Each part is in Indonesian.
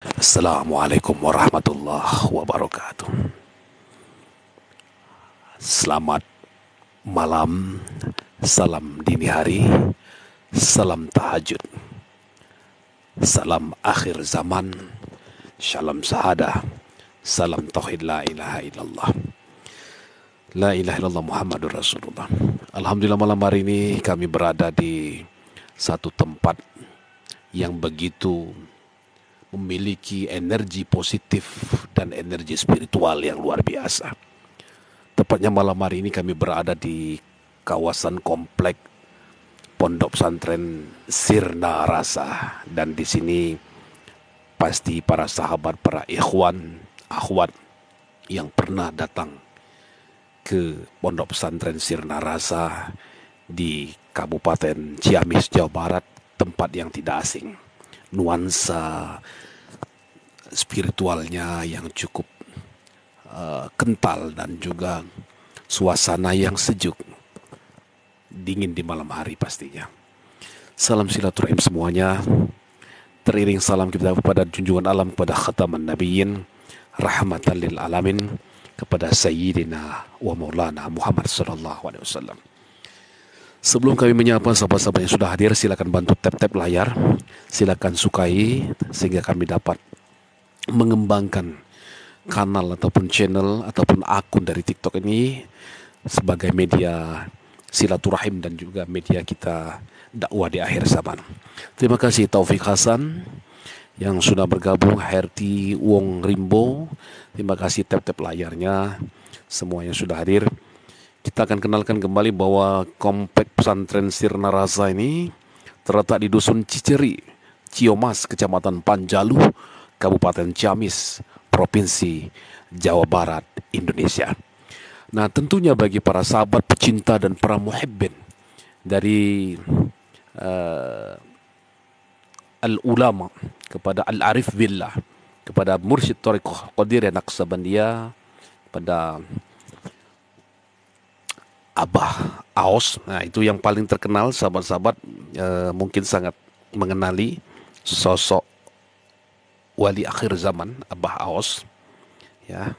Assalamualaikum warahmatullahi wabarakatuh. Selamat malam, salam dini hari, salam tahajud, salam akhir zaman, salam sahadah, salam tauhid la ilaha illallah. La ilaha illallah Muhammadur Rasulullah. Alhamdulillah malam hari ini kami berada di satu tempat yang begitu memiliki energi positif dan energi spiritual yang luar biasa. Tepatnya malam hari ini kami berada di kawasan komplek Pondok Pesantren Sirna Rasa dan di sini pasti para sahabat, para ikhwan, akhwat yang pernah datang ke Pondok Pesantren Sirna Rasa di Kabupaten Ciamis, Jawa Barat, tempat yang tidak asing nuansa spiritualnya yang cukup uh, kental dan juga suasana yang sejuk dingin di malam hari pastinya salam silaturahim semuanya teriring salam kita kepada junjungan alam kepada khataman nabiin rahmatan lil alamin kepada sayyidina wa maulana Muhammad sallallahu alaihi wasallam Sebelum kami menyapa sahabat-sahabat yang sudah hadir, silakan bantu tap-tap layar, silakan sukai sehingga kami dapat mengembangkan kanal ataupun channel ataupun akun dari TikTok ini sebagai media silaturahim dan juga media kita dakwah di akhir zaman. Terima kasih Taufik Hasan yang sudah bergabung Herti Wong Rimbo. Terima kasih tap-tap layarnya semua yang sudah hadir. Kita akan kenalkan kembali bahwa komplek pesantren Sirna Rasa ini terletak di Dusun Ciceri, Ciomas, Kecamatan Panjalu, Kabupaten Ciamis, Provinsi Jawa Barat, Indonesia. Nah tentunya bagi para sahabat pecinta dan para muhibbin dari uh, al-ulama kepada al-arif villa, kepada mursyid Tariqah Qadir Naqsabandia kepada Abah Aos, Nah, itu yang paling terkenal sahabat-sahabat e, mungkin sangat mengenali sosok wali akhir zaman Abah Aos, ya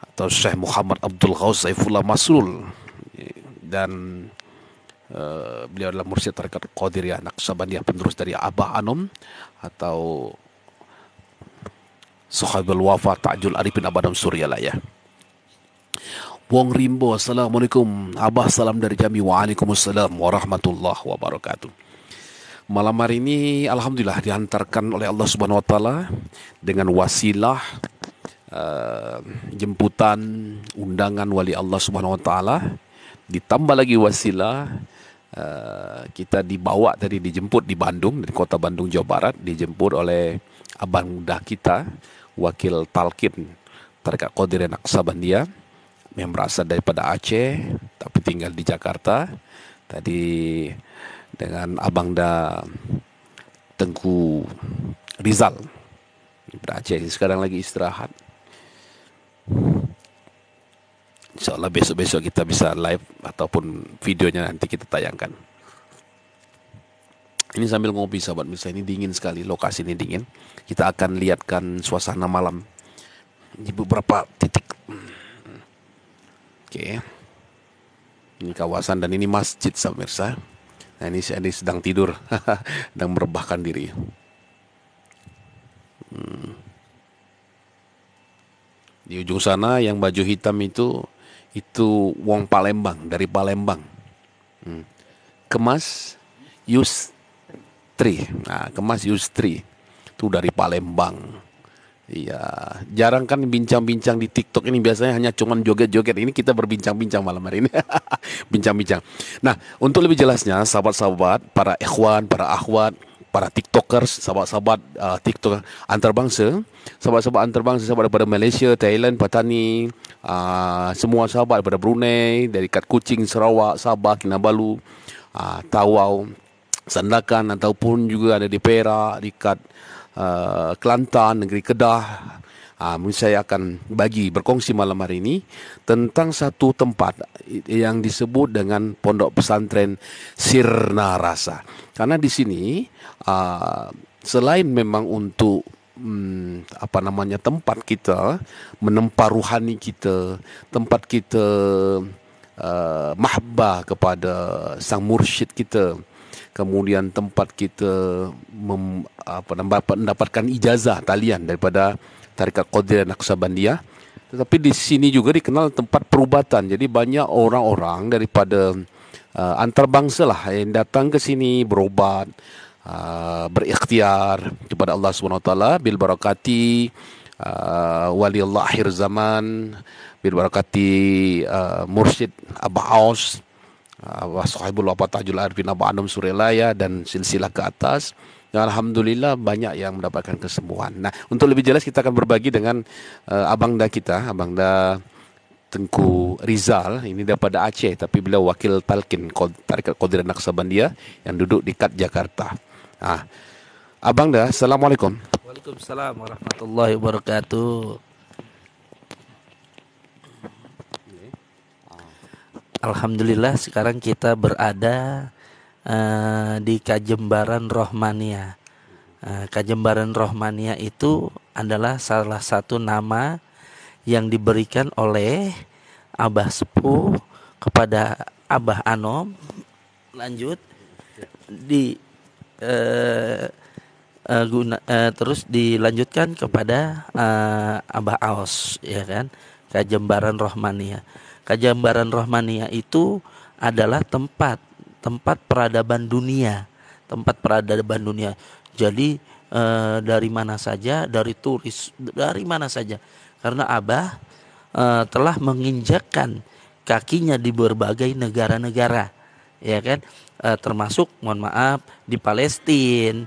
atau Syekh Muhammad Abdul Ghaus Saifullah Masrul dan Uh, beliau adalah ya, tarekat Qadiriyah yang penerus dari Abah Anum atau Sahabul Wafa Ta'jul Arifin Abadam lah ya. Wong Rimbo, Assalamualaikum. Abah salam dari Jambi. Waalaikumsalam warahmatullahi wabarakatuh. Malam hari ini alhamdulillah dihantarkan oleh Allah Subhanahu wa taala dengan wasilah uh, jemputan undangan wali Allah Subhanahu wa taala ditambah lagi wasilah uh, kita dibawa tadi dijemput di Bandung dari kota Bandung Jawa Barat dijemput oleh abang muda kita wakil talkin Tarekat Qadir Naksabandia yang berasal daripada Aceh tapi tinggal di Jakarta. Tadi dengan Abang da Tengku Rizal daripada Aceh sekarang lagi istirahat. Insyaallah besok-besok kita bisa live ataupun videonya nanti kita tayangkan. Ini sambil ngopi sahabat misalnya ini dingin sekali lokasi ini dingin. Kita akan lihatkan suasana malam di beberapa titik Oke. Ini kawasan dan ini masjid pemirsa. Nah, ini saya sedang tidur, dan merebahkan diri. Hmm. Di ujung sana yang baju hitam itu itu Wong Palembang dari Palembang. Hmm. Kemas Yustri. Nah, Kemas Yustri itu dari Palembang. Iya, jarang kan bincang-bincang di TikTok ini biasanya hanya cuman joget-joget. Ini kita berbincang-bincang malam hari ini. Bincang-bincang. nah, untuk lebih jelasnya, sahabat-sahabat, para ikhwan, para akhwat, para tiktokers, sahabat-sahabat uh, tiktok antarbangsa, sahabat-sahabat antarbangsa, sahabat daripada Malaysia, Thailand, Patani, uh, semua sahabat daripada Brunei, dari Kat kucing, Sarawak, Sabah, Kinabalu, uh, Tawau, Sandakan ataupun juga ada di Perak, di Kat Eh, Kelantan, negeri Kedah. Uh, mungkin saya akan bagi berkongsi malam hari ini tentang satu tempat yang disebut dengan Pondok Pesantren Sirna Rasa. Karena di sini uh, selain memang untuk Hmm, apa namanya tempat kita menempa ruhani kita tempat kita uh, mahabbah kepada sang mursyid kita kemudian tempat kita mem, apa mendapat, mendapatkan ijazah talian daripada tarikat Qadir dan Naqsabandiyah tetapi di sini juga dikenal tempat perubatan jadi banyak orang-orang daripada uh, antarabangsa lah yang datang ke sini berobat uh, berikhtiar kepada Allah Subhanahu Wa Taala bil barakati uh, wali Allah akhir zaman bil barakati uh, mursyid Abu Aus uh, Sahibul Wafat Tajul Arifin Anum Surelaya dan silsilah ke atas. Ya, Alhamdulillah banyak yang mendapatkan kesembuhan. Nah, untuk lebih jelas kita akan berbagi dengan uh, da kita, abang da Tengku Rizal ini daripada Aceh tapi beliau wakil talkin tarikat Qadir Naksabandia yang duduk di Kat Jakarta. Ah. Abang da, Assalamualaikum. Waalaikumsalam warahmatullahi wabarakatuh. alhamdulillah sekarang kita berada uh, di Kajembaran Rohmania. Uh, Kajembaran Rohmania itu adalah salah satu nama yang diberikan oleh Abah Sepuh kepada Abah Anom. Lanjut di uh, uh, guna uh, terus dilanjutkan kepada uh, Abah Aos ya kan Kajembaran Rohmania kejambaran Rohmania itu adalah tempat tempat peradaban dunia, tempat peradaban dunia. Jadi e, dari mana saja, dari turis, dari mana saja. Karena Abah e, telah menginjakkan kakinya di berbagai negara-negara, ya kan? E, termasuk mohon maaf di Palestina.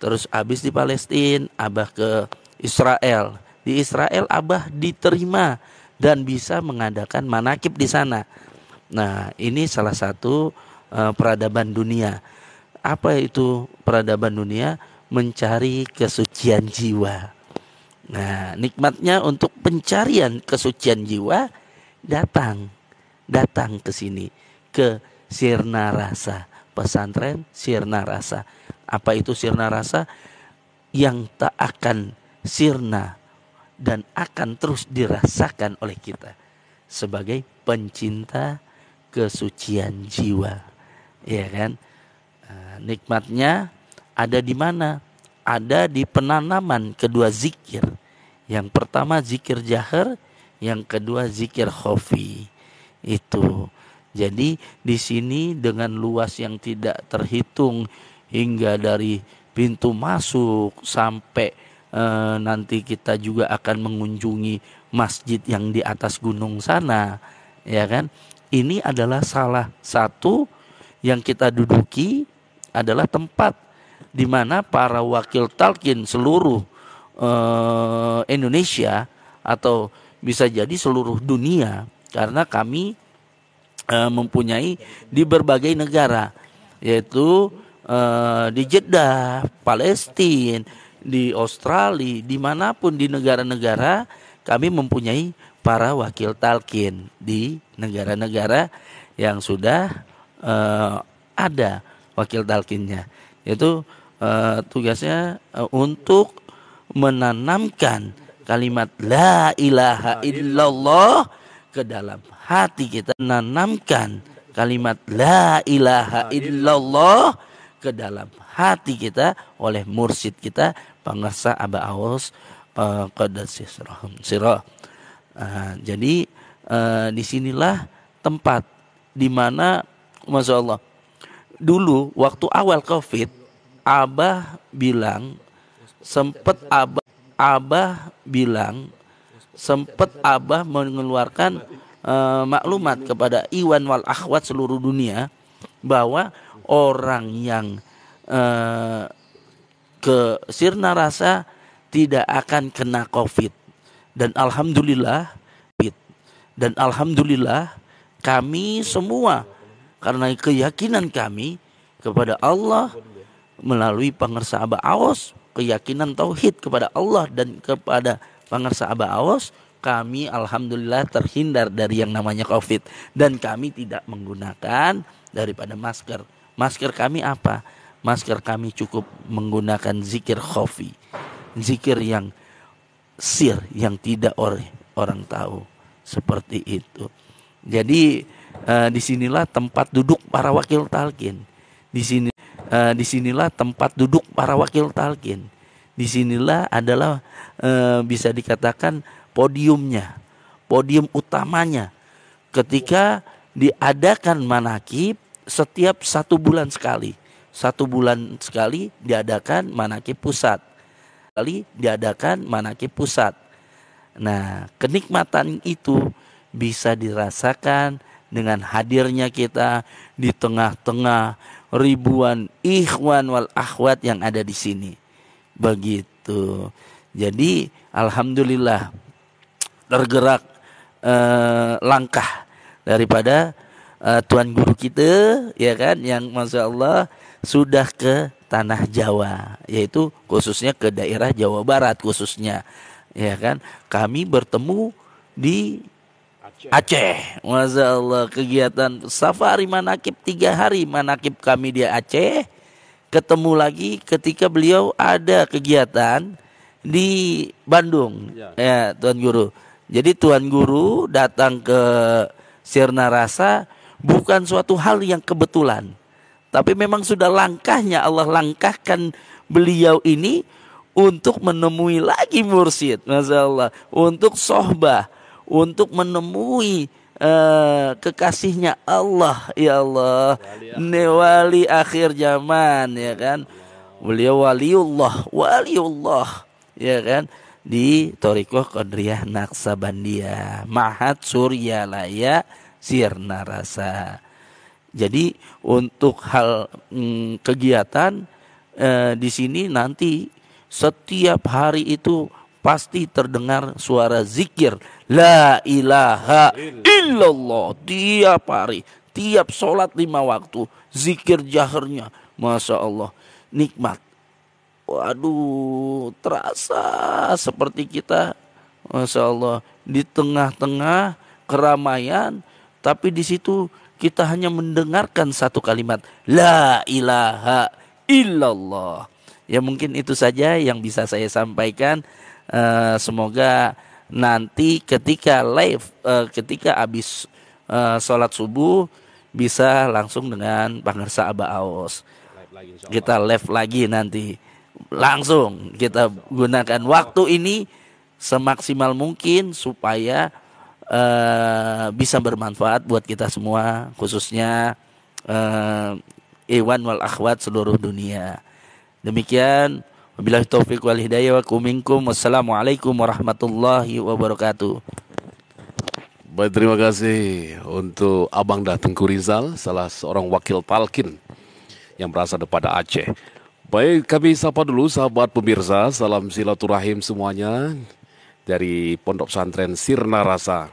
Terus abis di Palestina, Abah ke Israel. Di Israel Abah diterima dan bisa mengadakan manakib di sana. Nah, ini salah satu uh, peradaban dunia. Apa itu peradaban dunia? Mencari kesucian jiwa. Nah, nikmatnya untuk pencarian kesucian jiwa datang datang ke sini ke Sirna Rasa, pesantren Sirna Rasa. Apa itu Sirna Rasa? Yang tak akan sirna dan akan terus dirasakan oleh kita sebagai pencinta kesucian jiwa. Ya kan? Eh, nikmatnya ada di mana? Ada di penanaman kedua zikir. Yang pertama zikir jahar, yang kedua zikir khofi. Itu. Jadi di sini dengan luas yang tidak terhitung hingga dari pintu masuk sampai e, nanti kita juga akan mengunjungi masjid yang di atas gunung sana, ya kan? Ini adalah salah satu yang kita duduki adalah tempat di mana para wakil talkin seluruh e, Indonesia atau bisa jadi seluruh dunia karena kami e, mempunyai di berbagai negara yaitu e, di Jeddah, Palestina, di Australia, dimanapun di negara-negara kami mempunyai para wakil talkin di negara-negara yang sudah uh, ada wakil talkinnya. Yaitu uh, tugasnya uh, untuk menanamkan kalimat la ilaha illallah ke dalam hati kita menanamkan kalimat la ilaha illallah ke dalam hati kita oleh mursid kita pangersa Aba Aus Qadas Sirah. Eh, jadi uh, eh, disinilah tempat di mana Masya Allah dulu waktu awal COVID Abah bilang sempat Abah Abah bilang sempet Abah mengeluarkan eh, maklumat kepada Iwan wal Akhwat seluruh dunia bahwa orang yang ke Sirna Rasa tidak akan kena COVID. Dan alhamdulillah, Dan alhamdulillah kami semua karena keyakinan kami kepada Allah melalui pengersa Aba Aos, keyakinan tauhid kepada Allah dan kepada pengersa Aba Aos, kami alhamdulillah terhindar dari yang namanya COVID dan kami tidak menggunakan daripada masker. Masker kami apa? masker kami cukup menggunakan zikir khafi, zikir yang sir yang tidak orang orang tahu seperti itu jadi uh, disinilah tempat duduk para wakil talkin di sini uh, eh, disinilah tempat duduk para wakil talkin disinilah adalah uh, bisa dikatakan podiumnya podium utamanya ketika diadakan manakib setiap satu bulan sekali satu bulan sekali diadakan manakib pusat kali diadakan manakib pusat nah kenikmatan itu bisa dirasakan dengan hadirnya kita di tengah-tengah ribuan ikhwan wal akhwat yang ada di sini. Begitu. Jadi alhamdulillah tergerak eh, langkah daripada eh, tuan guru kita ya kan yang masya Allah sudah ke tanah Jawa, yaitu khususnya ke daerah Jawa Barat khususnya. Ya kan? Kami bertemu di Aceh. Aceh. Masya Allah kegiatan safari manakib tiga hari manakib kami di Aceh. Ketemu lagi ketika beliau ada kegiatan di Bandung. Ya, ya Tuan Guru. Jadi Tuan Guru datang ke Sirna Rasa bukan suatu hal yang kebetulan tapi memang sudah langkahnya Allah langkahkan beliau ini untuk menemui lagi mursyid. Masya Allah. Untuk sohbah. Untuk menemui uh, kekasihnya Allah. Ya Allah. newali akhir zaman. Ya kan. Beliau waliullah. Waliullah. Ya kan di Toriko Kondriah Naksabandia Mahat Surya Laya Sirna Rasa jadi untuk hal mm, kegiatan eh, di sini nanti setiap hari itu pasti terdengar suara zikir la ilaha illallah tiap hari, tiap sholat lima waktu zikir jahernya, masya Allah nikmat. Waduh, terasa seperti kita, masya Allah di tengah-tengah keramaian, tapi di situ kita hanya mendengarkan satu kalimat la ilaha illallah. Ya mungkin itu saja yang bisa saya sampaikan. Uh, semoga nanti ketika live, uh, ketika habis uh, sholat subuh bisa langsung dengan pangersa Aba Aus. kita live lagi nanti langsung kita gunakan waktu ini semaksimal mungkin supaya uh, bisa bermanfaat buat kita semua khususnya uh, Iwan wal akhwat seluruh dunia. Demikian wabillahi taufik wal hidayah wa kuminkum wassalamualaikum warahmatullahi wabarakatuh. Baik, terima kasih untuk Abang Datengku Rizal, salah seorang wakil Talkin yang berasal daripada Aceh. Baik, kami sapa dulu sahabat pemirsa, salam silaturahim semuanya dari Pondok Pesantren Sirna Rasa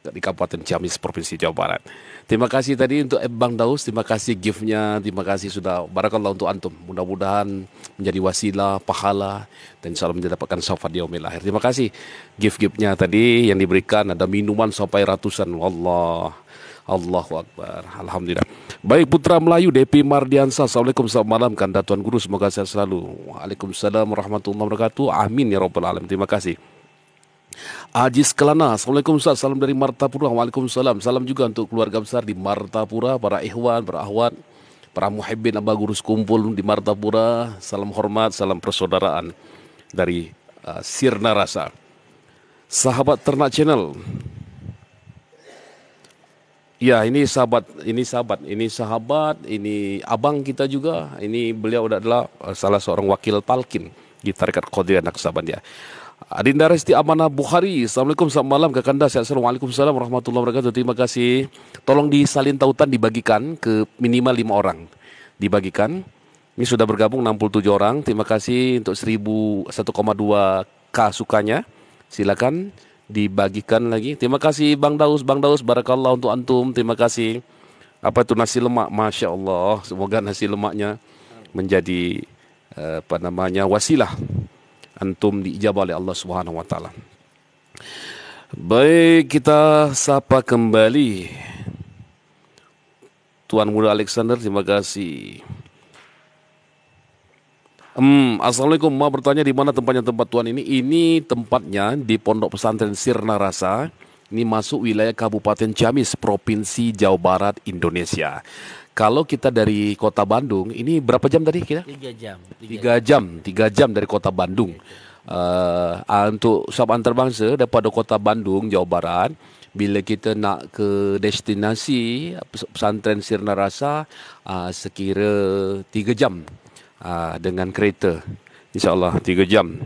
di Kabupaten Ciamis, Provinsi Jawa Barat. Terima kasih tadi untuk Bang Daus, terima kasih giftnya, terima kasih sudah barakallah untuk antum. Mudah-mudahan menjadi wasilah, pahala, dan insya Allah mendapatkan syafaat di umil akhir. Terima kasih gift-giftnya tadi yang diberikan, ada minuman sampai ratusan. Wallah, Allahu Akbar. Alhamdulillah. Baik Putra Melayu, Depi Mardiansa. Assalamualaikum, selamat malam. Kanda Tuan Guru, semoga sehat selalu. Waalaikumsalam warahmatullahi wabarakatuh. Amin ya Rabbal Alamin. Terima kasih. Ajis Kelana. Assalamualaikum Ustaz. Salam dari Martapura. Waalaikumsalam. Salam juga untuk keluarga besar di Martapura, para ikhwan, para ahwat, para muhibbin abah guru sekumpul di Martapura. Salam hormat, salam persaudaraan dari uh, Sirna Rasa. Sahabat Ternak Channel. Ya, ini sahabat, ini sahabat, ini sahabat, ini abang kita juga. Ini beliau adalah uh, salah seorang wakil talkin di Tarikat Qadiriyah Naksabandia. Adinda Resti Amanah Bukhari. Assalamualaikum, selamat malam Kakanda. Sehat selalu. Waalaikumsalam warahmatullahi wabarakatuh. Terima kasih. Tolong disalin tautan dibagikan ke minimal lima orang. Dibagikan. Ini sudah bergabung 67 orang. Terima kasih untuk 1,2k sukanya. Silakan dibagikan lagi. Terima kasih Bang Daus, Bang Daus barakallah untuk antum. Terima kasih. Apa itu nasi lemak? Masya Allah. Semoga nasi lemaknya menjadi eh, apa namanya wasilah antum diijabah oleh Allah Subhanahu wa taala. Baik, kita sapa kembali Tuan Muda Alexander, terima kasih. Hmm, Assalamualaikum, Ma bertanya di mana tempatnya tempat tuan ini? Ini tempatnya di Pondok Pesantren Sirna Rasa. Ini masuk wilayah Kabupaten Ciamis, Provinsi Jawa Barat, Indonesia. kalau kita dari kota Bandung ini berapa jam tadi kita? Tiga jam. Tiga jam. Tiga jam dari kota Bandung. Uh, untuk sub antarbangsa daripada kota Bandung, Jawa Barat, bila kita nak ke destinasi pesantren Sirna Rasa, uh, sekira tiga jam uh, dengan kereta. InsyaAllah tiga jam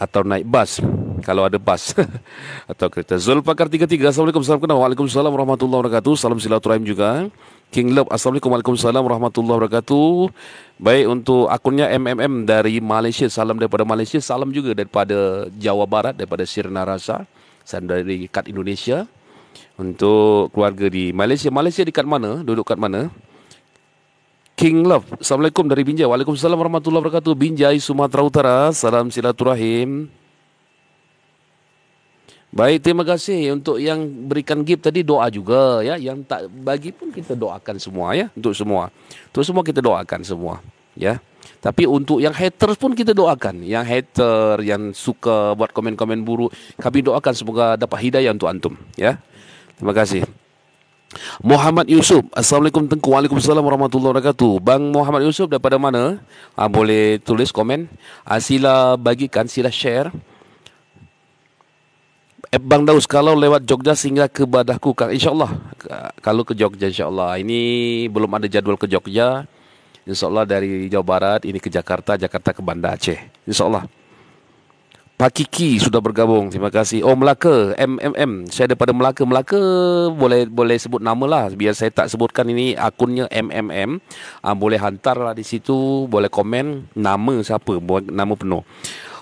atau naik bas kalau ada bas atau kereta Zulfakar 33 Assalamualaikum warahmatullahi Waalaikumsalam warahmatullahi wabarakatuh salam silaturahim juga King Love Assalamualaikum warahmatullahi wabarakatuh baik untuk akunnya MMM dari Malaysia salam daripada Malaysia salam juga daripada Jawa Barat daripada Sirna Rasa salam dari Kat Indonesia untuk keluarga di Malaysia Malaysia di dekat mana duduk kat mana King Love. Assalamualaikum dari Binjai. Waalaikumsalam warahmatullahi wabarakatuh. Binjai, Sumatera Utara. Salam silaturahim. Baik, terima kasih untuk yang berikan gift tadi doa juga ya. Yang tak bagi pun kita doakan semua ya untuk semua. Untuk semua kita doakan semua ya. Tapi untuk yang haters pun kita doakan. Yang hater, yang suka buat komen-komen buruk, kami doakan semoga dapat hidayah untuk antum ya. Terima kasih. Muhammad Yusuf. Assalamualaikum Tengku. Waalaikumsalam warahmatullahi wabarakatuh. Bang Muhammad Yusuf daripada mana? Ha, boleh tulis komen. Ha, sila bagikan, sila share. Eh, Bang Daus, kalau lewat Jogja sehingga ke Badahku, insyaAllah. Kalau ke Jogja, insyaAllah. Ini belum ada jadwal ke Jogja. InsyaAllah dari Jawa Barat, ini ke Jakarta, Jakarta ke Banda Aceh. InsyaAllah. Pak Kiki sudah bergabung. Terima kasih. Oh Melaka, MMM. Saya ada pada Melaka. Melaka boleh boleh sebut nama lah. Biar saya tak sebutkan ini akunnya MMM. Uh, boleh hantarlah di situ. Boleh komen nama siapa. Nama penuh.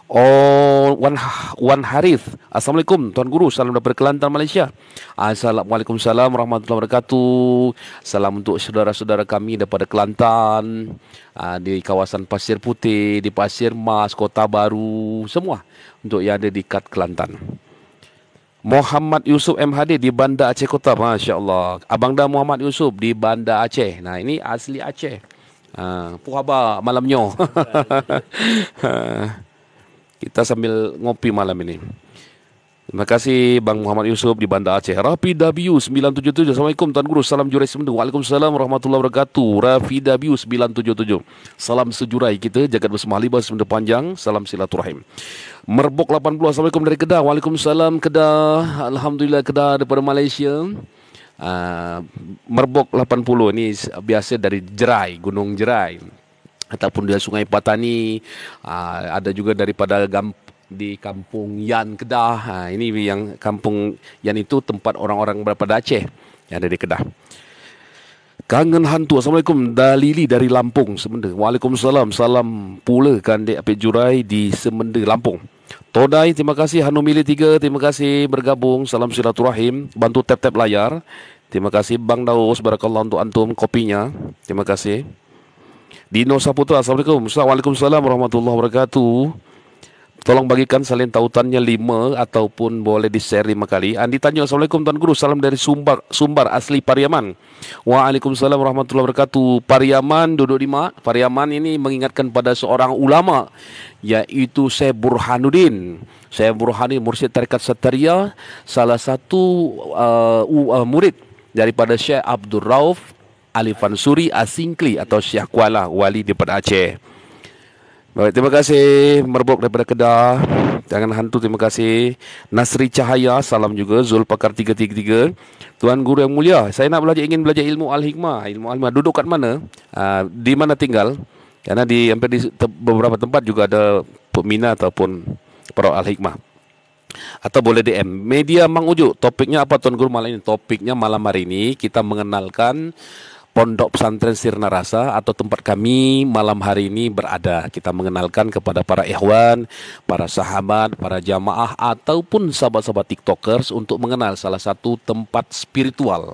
Oh, Wan, ha, Wan Harith. Assalamualaikum, Tuan Guru. Salam daripada Kelantan, Malaysia. Assalamualaikum, salam, warahmatullahi wabarakatuh. Salam untuk saudara-saudara kami daripada Kelantan. Ah, di kawasan Pasir Putih, di Pasir Mas, Kota Baru. Semua untuk yang ada di kat Kelantan. Muhammad Yusuf MHD di Bandar Aceh Kota. Masya Allah. Abang Dah Muhammad Yusuf di Bandar Aceh. Nah, ini asli Aceh. Uh, ah, Puhabar malamnya. Uh, Kita sambil ngopi malam ini. Terima kasih Bang Muhammad Yusuf di Banda Aceh. Rafi Dabiu 977. Assalamualaikum Tuan Guru. Salam Jurai Semendung. Waalaikumsalam warahmatullahi wabarakatuh. Rafi Dabiu 977. Salam sejurai kita. Jagat bersama libas semendung panjang. Salam silaturahim. Merbok 80. Assalamualaikum dari Kedah. Waalaikumsalam Kedah. Alhamdulillah Kedah daripada Malaysia. Uh, Merbok 80 ini biasa dari Jerai, Gunung Jerai. ataupun di Sungai Patani ah, ada juga daripada di Kampung Yan Kedah ah, ini yang Kampung Yan itu tempat orang-orang daripada Aceh yang ada di Kedah Kangen hantu. Assalamualaikum. Dalili dari Lampung, Semenda. Waalaikumsalam. Salam pula kandik Apik Jurai di Semenda, Lampung. Todai, terima kasih. Hanumili 3, terima kasih bergabung. Salam silaturahim. Bantu tap-tap layar. Terima kasih Bang Daus. Barakallah untuk antum kopinya. Terima kasih. Dino Saputra Assalamualaikum Ustaz Waalaikumsalam Warahmatullahi Wabarakatuh Tolong bagikan salin tautannya lima Ataupun boleh di share lima kali Andi Tanya Assalamualaikum Tuan Guru Salam dari Sumbar, Sumbar Asli Pariaman Waalaikumsalam Warahmatullahi Wabarakatuh Pariaman duduk di mak Pariaman ini mengingatkan pada seorang ulama Yaitu Syekh Burhanuddin Syekh Burhanuddin Mursyid Tarikat Satariah Salah satu uh, uh, murid daripada Syekh Abdul Rauf Ali Fansuri Asingkli atau Syah Kuala Wali di daripada Aceh. Baik, terima kasih Merbok daripada Kedah. Jangan hantu, terima kasih. Nasri Cahaya, salam juga. Zul Zulpakar 333. Tuan Guru yang mulia, saya nak belajar ingin belajar ilmu Al-Hikmah. Ilmu Al-Hikmah, duduk kat mana? Uh, di mana tinggal? Karena di, hampir di te, beberapa tempat juga ada pemina ataupun para Al-Hikmah. Atau boleh DM. Media Mang Ujuk, topiknya apa Tuan Guru malam ini? Topiknya malam hari ini kita mengenalkan Pondok Pesantren Sirna Rasa atau tempat kami malam hari ini berada. Kita mengenalkan kepada para ikhwan, para sahabat, para jamaah ataupun sahabat-sahabat tiktokers untuk mengenal salah satu tempat spiritual.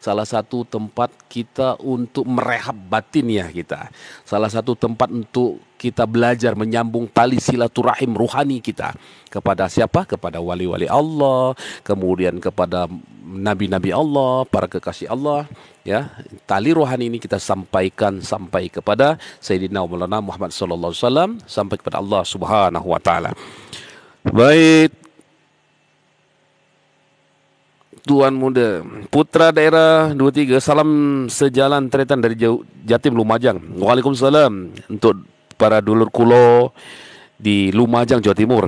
Salah satu tempat kita untuk merehab ya kita. Salah satu tempat untuk kita belajar menyambung tali silaturahim ruhani kita kepada siapa? Kepada wali-wali Allah, kemudian kepada nabi-nabi Allah, para kekasih Allah, ya. Tali ruhani ini kita sampaikan sampai kepada Sayyidina Maulana Muhammad sallallahu alaihi wasallam sampai kepada Allah Subhanahu wa taala. Baik, Tuan Muda Putra Daerah 23 Salam sejalan teretan dari Jatim Lumajang Waalaikumsalam Untuk para dulur kulo di Lumajang, Jawa Timur.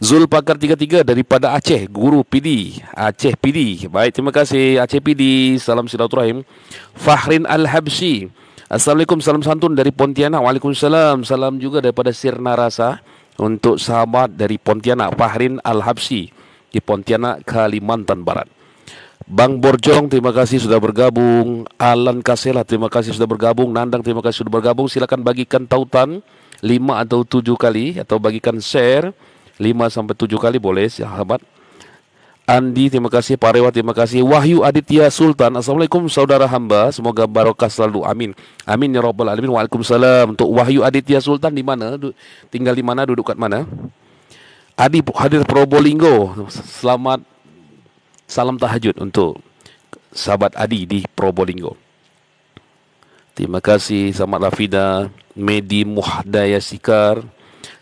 Zul Zulpakar 33 daripada Aceh, Guru PD, Aceh PD. Baik, terima kasih Aceh PD. Salam silaturahim. Fahrin Al-Habsi. Assalamualaikum, salam santun dari Pontianak. Waalaikumsalam. Salam juga daripada Sirna Rasa untuk sahabat dari Pontianak, Fahrin Al-Habsi di Pontianak, Kalimantan Barat. Bang Borjong, terima kasih sudah bergabung. Alan Kasela, terima kasih sudah bergabung. Nandang, terima kasih sudah bergabung. Silakan bagikan tautan 5 atau 7 kali atau bagikan share 5 sampai 7 kali boleh sahabat. Andi, terima kasih. Pak terima kasih. Wahyu Aditya Sultan, Assalamualaikum saudara hamba. Semoga barokah selalu. Amin. Amin ya Robbal Alamin. Waalaikumsalam. Untuk Wahyu Aditya Sultan di mana? tinggal di mana? Duduk kat mana? Adi hadir Probolinggo. Selamat Salam tahajud untuk sahabat Adi di Probolinggo. Terima kasih sama Rafida, Medi Muhdaya Sikar,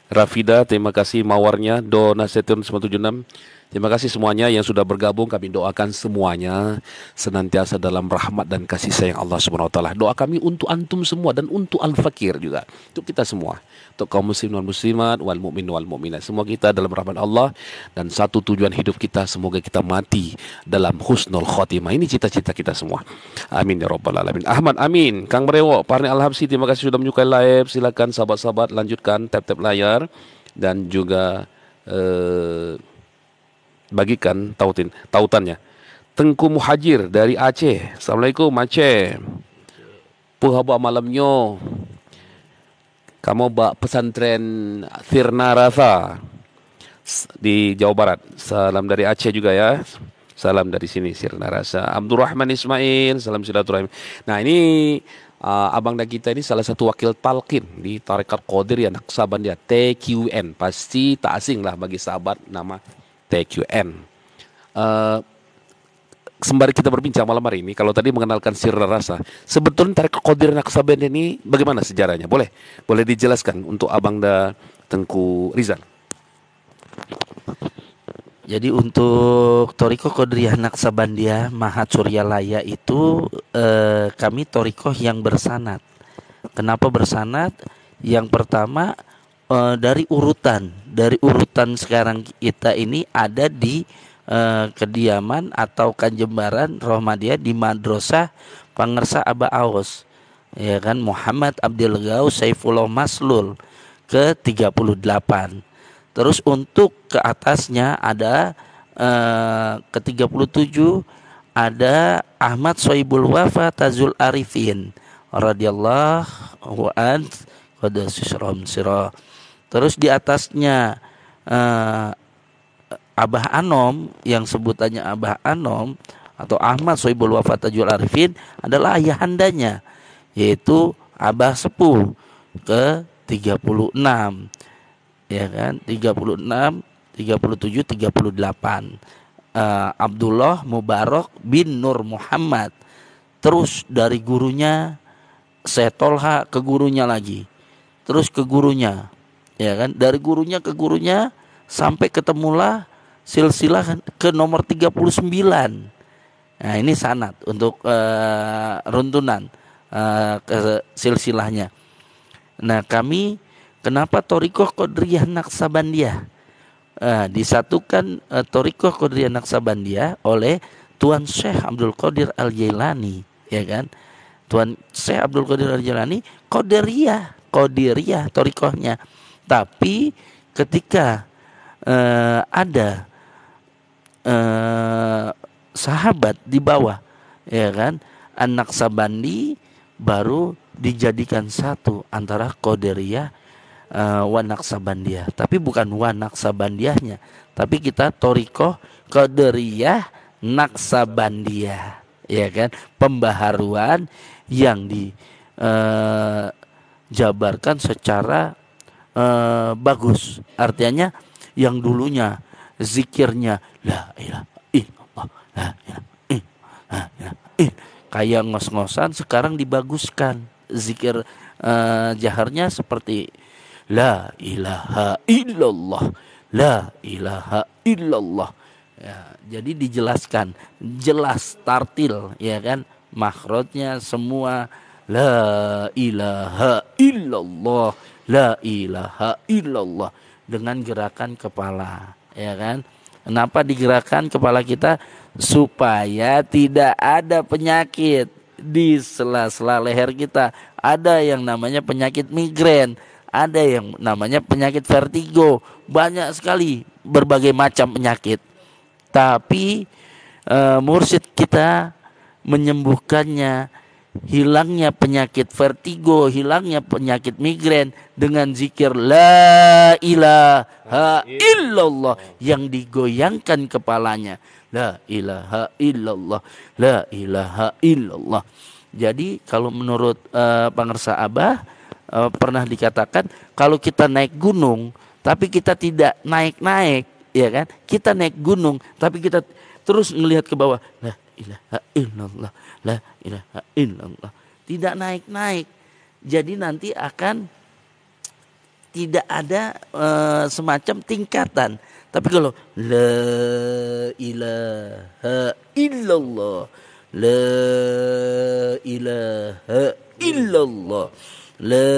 Rafida, terima kasih mawarnya, Dona Setun 976. Terima kasih semuanya yang sudah bergabung. Kami doakan semuanya senantiasa dalam rahmat dan kasih sayang Allah Subhanahu wa taala. Doa kami untuk antum semua dan untuk al-fakir juga, untuk kita semua untuk kaum muslim non muslimat wal mukmin wal mukminat. Semua kita dalam rahmat Allah dan satu tujuan hidup kita semoga kita mati dalam husnul khotimah. Ini cita-cita kita semua. Amin ya rabbal alamin. Ahmad amin. Kang Merewo, Parni Al terima kasih sudah menyukai live. Silakan sahabat-sahabat lanjutkan tap-tap layar dan juga eh, bagikan tautin tautannya. Tengku Muhajir dari Aceh. Assalamualaikum Aceh. Puhaba malamnya. Kamu bak pesantren Sirna Rasa di Jawa Barat. Salam dari Aceh juga ya. Salam dari sini Sirna Rasa. Abdurrahman Ismail, salam silaturahmi. Nah, ini uh, abang dan kita ini salah satu wakil talqin di Tarekat Qadir ya Naksabandia TQN. Pasti tak asing lah bagi sahabat nama TQN. Uh, sembari kita berbincang malam hari ini, kalau tadi mengenalkan sirna rasa, sebetulnya tarik kodir naksaben ini bagaimana sejarahnya? Boleh, boleh dijelaskan untuk Abang da Tengku Rizal. Jadi untuk Toriko Kodriah Naksabandia Mahat Suryalaya itu eh, kami Toriko yang bersanat. Kenapa bersanat? Yang pertama eh, dari urutan, dari urutan sekarang kita ini ada di eh, kediaman atau kanjembaran Rohmadia di Madrasah Pangersa Aba Aos ya kan Muhammad Abdul Gaus Saifullah Maslul ke 38 terus untuk ke atasnya ada eh, ke 37 ada Ahmad Soibul Wafa Tazul Arifin radhiyallahu an Terus di atasnya eh, Abah Anom yang sebutannya Abah Anom atau Ahmad Soibul Wafat Tajul Arifin adalah ayahandanya yaitu Abah Sepuh ke 36 ya kan 36 37 38 uh, Abdullah Mubarak bin Nur Muhammad terus dari gurunya Setolha ke gurunya lagi terus ke gurunya ya kan dari gurunya ke gurunya sampai ketemulah silsilah ke nomor 39. Nah, ini sanat untuk uh, runtunan uh, ke silsilahnya. Nah, kami kenapa Torikoh Kodriyah Naksabandiyah uh, eh, disatukan uh, Torikoh Kodriyah Naksabandiyah oleh Tuan Syekh Abdul Qadir Al Jailani, ya kan? Tuan Syekh Abdul Qadir Al Jailani Qadiriyah, Qadiriyah Torikohnya. Tapi ketika uh, ada eh, sahabat di bawah ya kan anak sabandi baru dijadikan satu antara koderia eh, wanak Sabandia tapi bukan wanak sabandiahnya tapi kita toriko Nak naksabandia ya kan pembaharuan yang di eh, jabarkan secara uh, bagus artinya yang dulunya zikirnya la ilaha illallah la ilah illallah kayak ngos-ngosan sekarang dibaguskan zikir uh, jaharnya seperti la ilaha illallah la ilaha illallah ya, jadi dijelaskan jelas tartil ya kan makhrajnya semua la ilaha illallah la ilaha illallah dengan gerakan kepala ya kan? Kenapa digerakkan kepala kita supaya tidak ada penyakit di sela-sela leher kita. Ada yang namanya penyakit migrain, ada yang namanya penyakit vertigo, banyak sekali berbagai macam penyakit. Tapi e, eh, mursid kita menyembuhkannya hilangnya penyakit vertigo, hilangnya penyakit migrain dengan zikir la ilaha illallah yang digoyangkan kepalanya. La ilaha illallah, la ilaha illallah. Jadi kalau menurut uh, eh, Pangersa Abah uh, pernah dikatakan kalau kita naik gunung tapi kita tidak naik-naik, ya kan? Kita naik gunung tapi kita terus melihat ke bawah. Nah, ilaha illallah, la ilaha illallah. Tidak naik-naik. Jadi nanti akan tidak ada e, semacam tingkatan. Tapi kalau la ilaha illallah, la ilaha illallah, la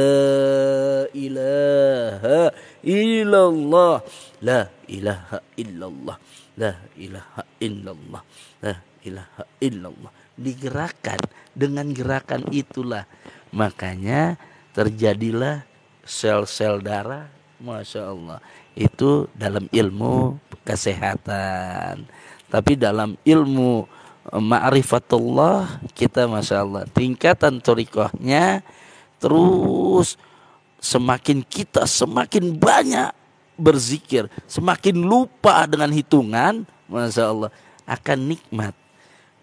ilaha illallah, la ilaha illallah, la ilaha illallah, la ilaha illallah digerakkan dengan gerakan itulah makanya terjadilah sel-sel darah Masya Allah itu dalam ilmu kesehatan tapi dalam ilmu e, ma'rifatullah kita Masya Allah tingkatan torikohnya terus semakin kita semakin banyak berzikir semakin lupa dengan hitungan Masya Allah akan nikmat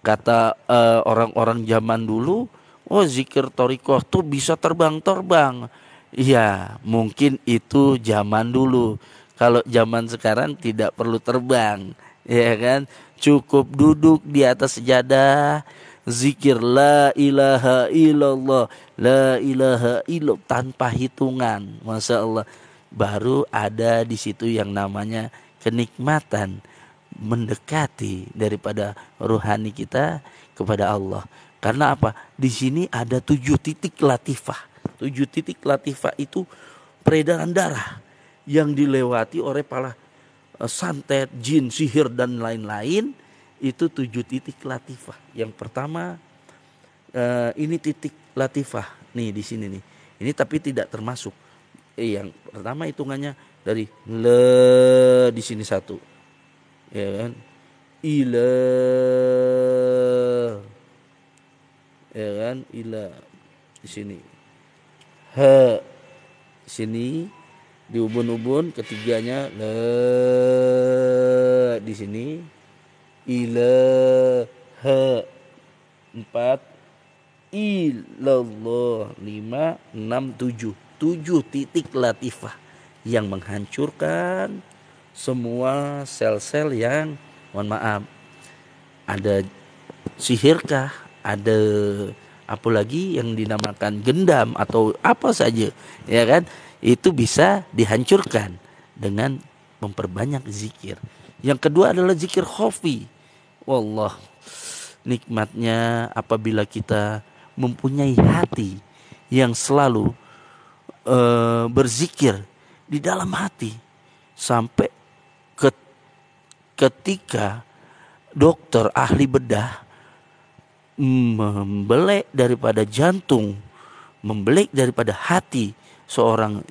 kata eh, orang-orang uh, zaman dulu oh zikir torikoh tuh bisa terbang-terbang Iya, mungkin itu zaman dulu. Kalau zaman sekarang tidak perlu terbang, ya kan? Cukup duduk di atas sejadah, zikir la ilaha illallah, la ilaha illallah tanpa hitungan. Masya Allah. Baru ada di situ yang namanya kenikmatan mendekati daripada rohani kita kepada Allah. Karena apa? Di sini ada tujuh titik latifah. Tujuh titik latifah itu peredaran darah yang dilewati oleh para eh, santet, jin, sihir dan lain-lain itu tujuh titik latifah. Yang pertama eh, ini titik latifah nih di sini nih. Ini tapi tidak termasuk. Eh, yang pertama hitungannya dari le di sini satu, ya kan ila ya kan ila di sini ha di sini di ubun-ubun ketiganya le di sini ila ha empat ilallah lima enam tujuh tujuh titik latifah yang menghancurkan semua sel-sel yang mohon maaf ada sihirkah ada apalagi yang dinamakan gendam atau apa saja ya kan itu bisa dihancurkan dengan memperbanyak zikir yang kedua adalah zikir khofi wallah nikmatnya apabila kita mempunyai hati yang selalu uh, berzikir di dalam hati sampai ketika dokter ahli bedah membelek daripada jantung, membelek daripada hati seorang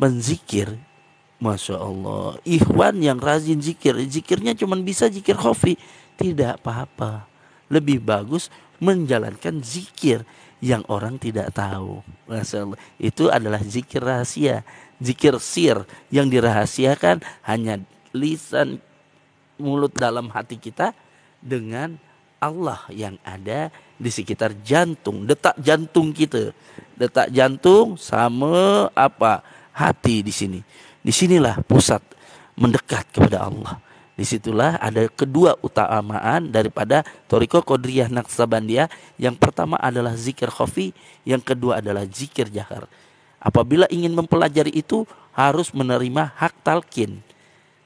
menzikir. Masya Allah, ikhwan yang rajin zikir, zikirnya cuma bisa zikir kopi, tidak apa-apa. Lebih bagus menjalankan zikir yang orang tidak tahu. Masya Allah, itu adalah zikir rahasia, zikir sir yang dirahasiakan hanya lisan mulut dalam hati kita dengan Allah yang ada di sekitar jantung, detak jantung kita. Detak jantung sama apa? Hati di sini. Di sinilah pusat mendekat kepada Allah. Disitulah ada kedua utamaan daripada Toriko Kodriyah Naksabandia. Yang pertama adalah zikir khafi, yang kedua adalah zikir jahar. Apabila ingin mempelajari itu harus menerima hak talkin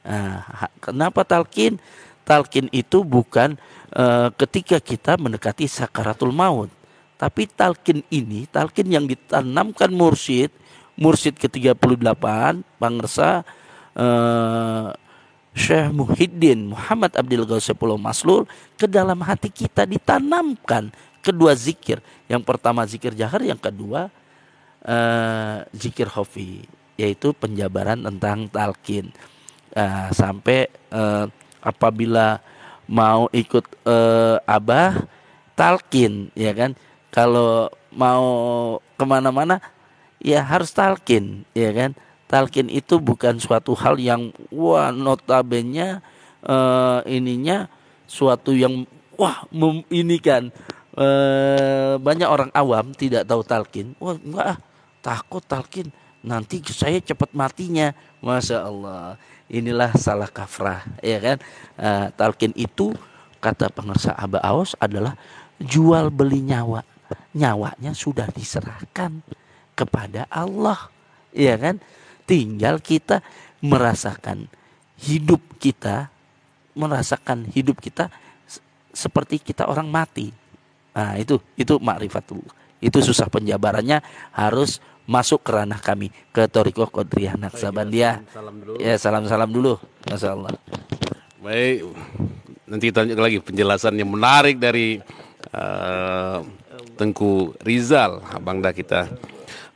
Nah, kenapa talkin? Talkin itu bukan e, ketika kita mendekati sakaratul maut, tapi talkin ini, talkin yang ditanamkan mursyid, mursyid ke-38, pangersa e, eh, Syekh Muhyiddin Muhammad Abdul Ghasepullah Maslul ke dalam hati kita ditanamkan kedua zikir. Yang pertama zikir jahar, yang kedua e, zikir hofi, yaitu penjabaran tentang talkin. Nah, sampai eh, apabila mau ikut eh, abah talkin ya kan kalau mau kemana-mana ya harus talkin ya kan talkin itu bukan suatu hal yang wah notabennya eh, ininya suatu yang wah mem, ini kan eh, banyak orang awam tidak tahu talkin wah enggak ah, takut talkin nanti saya cepat matinya. Masya Allah. Inilah salah kafrah, ya kan? Uh, eh, talkin itu kata pengersa Aba Aus adalah jual beli nyawa. Nyawanya sudah diserahkan kepada Allah, ya kan? Tinggal kita merasakan hidup kita, merasakan hidup kita seperti kita orang mati. Nah, itu itu makrifatul. Itu susah penjabarannya harus masuk ke ranah kami ke Toriko Kodriah Naksabandia. Ya salam-salam dulu. Masya Allah. Baik, nanti kita lanjut lagi penjelasan yang menarik dari uh, Tengku Rizal, abang dah kita.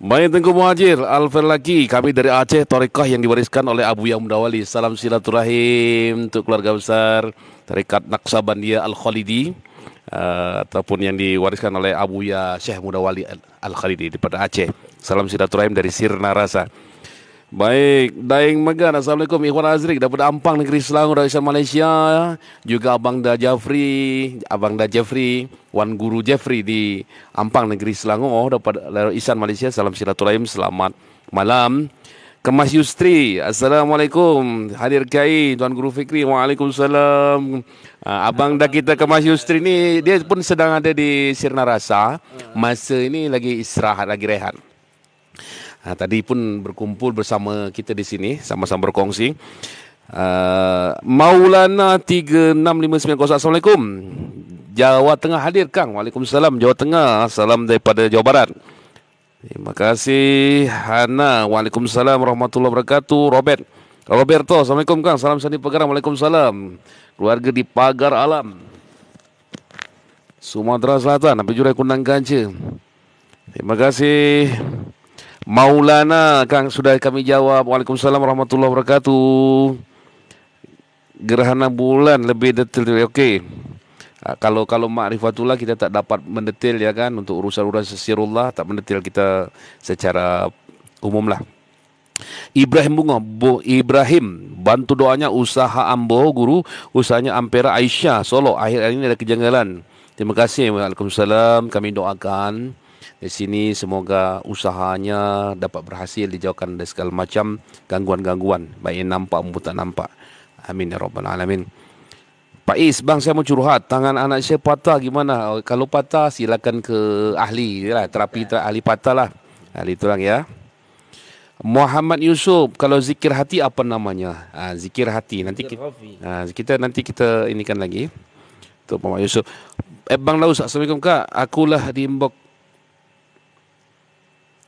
Baik Tengku Muhajir, Alfer lagi kami dari Aceh Torikah yang diwariskan oleh Abu Yamudawali. Mudawali. Salam silaturahim untuk keluarga besar Tarikat Naksabandia Al Khalidi. Eh, ataupun yang diwariskan oleh Abuya Syekh Wali Al Khalidi daripada Aceh. Salam silaturahim dari Sirna Rasa. Baik, Daeng Megan, Assalamualaikum Ikhwan Azrik Dapat Ampang, Negeri Selangor, dari Malaysia Juga Abang Da Jafri Abang Da Jafri Wan Guru Jafri di Ampang, Negeri Selangor dapat Isan Malaysia, salam silaturahim, selamat malam Kemas Yustri. Assalamualaikum. Hadir Kiai, Tuan Guru Fikri. Waalaikumsalam. Ah, abang dah kita Kemas Yustri ni, dia pun sedang ada di Sirna Rasa. Masa ini lagi istirahat, lagi rehat. Ha, tadi pun berkumpul bersama kita di sini, sama-sama berkongsi. Uh, Maulana 36590 Assalamualaikum Jawa Tengah hadir Kang Waalaikumsalam Jawa Tengah Salam daripada Jawa Barat Terima kasih Hana. Waalaikumsalam warahmatullahi wabarakatuh. Robert. Roberto, Assalamualaikum Kang. Salam Sandi Pegarang. Waalaikumsalam. Keluarga di Pagar Alam. Sumatera Selatan, sampai jurai kundang kancil. Terima kasih. Maulana, Kang sudah kami jawab. Waalaikumsalam warahmatullahi wabarakatuh. Gerhana bulan lebih detail. Oke. Okay. Ah, kalau kalau makrifatullah kita tak dapat mendetail ya kan untuk urusan-urusan sirullah tak mendetail kita secara umum lah. Ibrahim bunga Bu Ibrahim bantu doanya usaha ambo guru usahanya Ampera Aisyah Solo akhir ini ada kejanggalan. Terima kasih Waalaikumsalam kami doakan di sini semoga usahanya dapat berhasil dijauhkan dari segala macam gangguan-gangguan baik yang nampak maupun tak nampak. Amin ya rabbal alamin. Pak Is, bang saya mau curhat tangan anak saya patah gimana? Oh, kalau patah silakan ke ahli lah, terapi ter- ya. ahli patah lah. Ahli tulang ya. Muhammad Yusuf, kalau zikir hati apa namanya? Ha, zikir hati nanti kita, ha, ah, kita nanti kita inikan lagi. Tu Muhammad Yusuf. Eh bang Laus, assalamualaikum kak. Akulah di Mbok.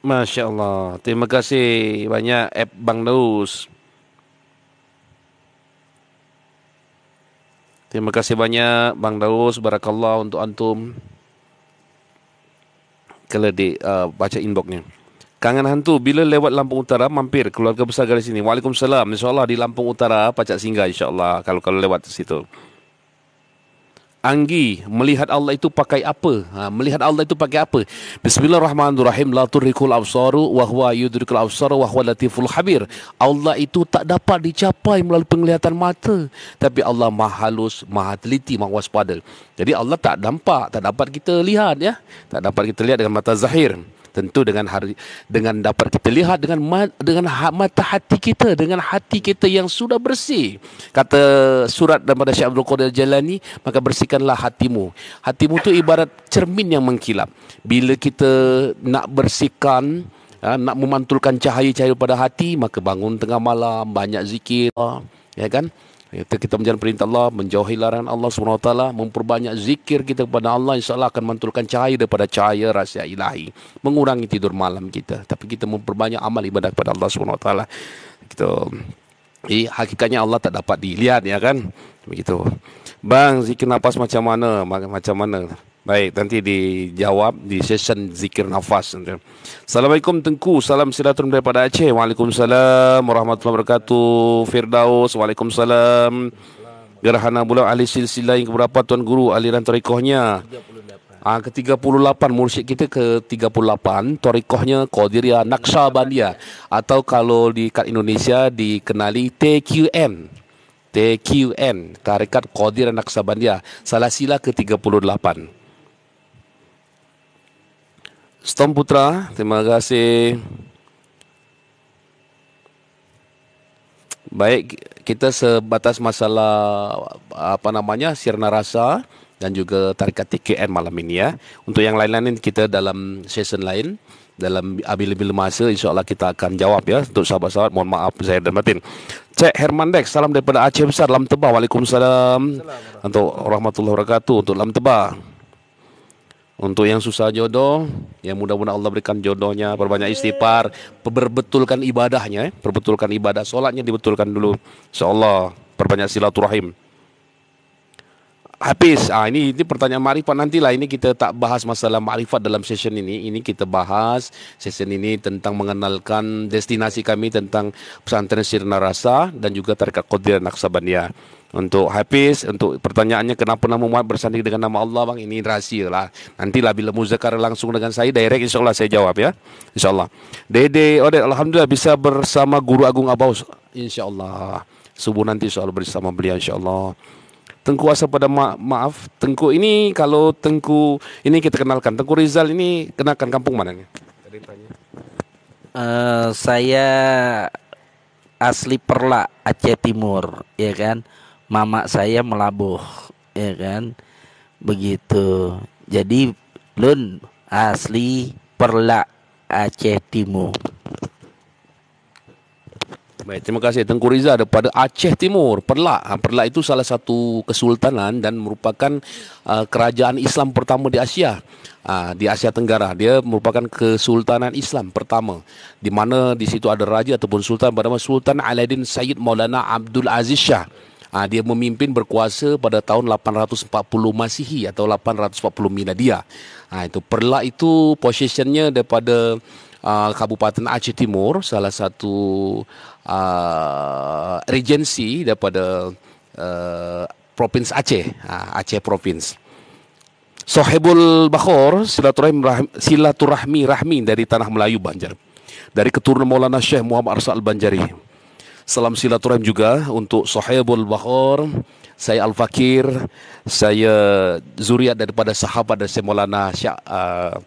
Masya Allah. Terima kasih banyak Eh bang Laus. Terima kasih banyak Bang Darus Barakallah untuk Antum Keledik uh, Baca inboxnya. ni Kangen hantu Bila lewat Lampung Utara Mampir keluarga besar dari sini Waalaikumsalam InsyaAllah di Lampung Utara Pacat singgah insyaAllah Kalau-kalau lewat situ Anggi melihat Allah itu pakai apa? Ha, melihat Allah itu pakai apa? Bismillahirrahmanirrahim. La turikul absaru wa huwa yudrikul absaru wa huwa latiful khabir. Allah itu tak dapat dicapai melalui penglihatan mata. Tapi Allah mahalus, mahateliti, mahwaspada. Jadi Allah tak nampak, tak dapat kita lihat ya. Tak dapat kita lihat dengan mata zahir tentu dengan hari dengan dapat kita lihat dengan dengan ha, mata hati kita dengan hati kita yang sudah bersih kata surat daripada Syekh Abdul Qadir Jalani maka bersihkanlah hatimu hatimu tu ibarat cermin yang mengkilap bila kita nak bersihkan ha, nak memantulkan cahaya-cahaya pada hati maka bangun tengah malam banyak zikir ya kan itu kita menjalankan perintah Allah, menjauhi larangan Allah SWT, memperbanyak zikir kita kepada Allah, insya Allah akan mantulkan cahaya daripada cahaya rahsia ilahi. Mengurangi tidur malam kita. Tapi kita memperbanyak amal ibadah kepada Allah SWT. Kita... Eh, hakikatnya Allah tak dapat dilihat ya kan begitu bang zikir nafas macam mana macam mana Baik, nanti dijawab di session zikir nafas nanti. Assalamualaikum Tengku, salam silaturahmi daripada Aceh. Waalaikumsalam warahmatullahi wabarakatuh. Firdaus, waalaikumsalam. Gerhana bulan ahli silsilah yang keberapa Tuan Guru aliran tarikhnya? Ah ke-38 mursyid kita ke-38 tarikhnya Qadiriyah Naqsabandiyah atau kalau di kat Indonesia dikenali TQN TQN Tarikat Qadir Naqsabandiyah, salah sila ke-38. Stom Putra, terima kasih. Baik, kita sebatas masalah apa namanya? Sirna Rasa dan juga tarikat TKN malam ini ya. Untuk yang lain-lain kita dalam season lain dalam abil-abil masa insyaallah kita akan jawab ya untuk sahabat-sahabat mohon maaf saya dan Martin. Cek Herman Dex salam daripada Aceh Besar Lam Tebah Waalaikumsalam untuk rahmatullahi wabarakatuh untuk Lam Tebah Untuk yang susah jodoh, ya mudah-mudahan Allah berikan jodohnya, perbanyak istighfar, perbetulkan ibadahnya, perbetulkan ya. ibadah, sholatnya dibetulkan dulu. Insya Allah, perbanyak silaturahim habis. Ah ini ini pertanyaan marifat nantilah ini kita tak bahas masalah marifat dalam session ini. Ini kita bahas session ini tentang mengenalkan destinasi kami tentang pesantren Sirna Rasa dan juga Tarikat Qadir Naksabandia. Untuk Habis, untuk pertanyaannya kenapa nama Muhammad bersanding dengan nama Allah bang ini rahasia lah. Nantilah bila muzakarah langsung dengan saya direct insyaallah saya jawab ya. Insyaallah. Dede Ode, oh, alhamdulillah bisa bersama Guru Agung Abaus insyaallah. Subuh nanti insyaallah bersama beliau insyaallah. Tengku Asal pada ma maaf Tengku ini kalau Tengku ini kita kenalkan Tengku Rizal ini kenakan kampung mana nih? Uh, saya asli Perla Aceh Timur ya kan mama saya melabuh ya kan begitu jadi Lun asli Perla Aceh Timur Baik, terima kasih Tengku Riza daripada Aceh Timur, Perlak. Ha, Perlak itu salah satu kesultanan dan merupakan uh, kerajaan Islam pertama di Asia. Uh, di Asia Tenggara dia merupakan kesultanan Islam pertama di mana di situ ada raja ataupun sultan bernama Sultan Aladin Syed Maulana Abdul Aziz Shah. Uh, dia memimpin berkuasa pada tahun 840 Masihi atau 840 Miladia. Ah uh, itu Perlak itu posisinya daripada Uh, Kabupaten Aceh Timur salah satu uh, regency daripada uh, Provinsi Aceh, uh, Aceh provinsi. Sohebul Bakhor silaturahmi, silaturahmi rahmi dari tanah Melayu Banjar. Dari keturunan Maulana Syekh Muhammad Arsa banjari Salam silaturahim juga untuk Sohebul Bakhor. Saya Al-Fakir, saya zuriat daripada sahabat dan saya Syekh uh,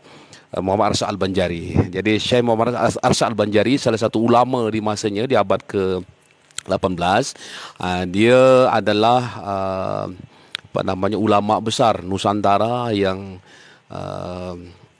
Eh, Muhammad Arsa Al-Banjari. Jadi Syekh Muhammad Arsa Al-Banjari salah satu ulama di masanya di abad ke 18. Eh, dia adalah eh, apa namanya ulama besar Nusantara yang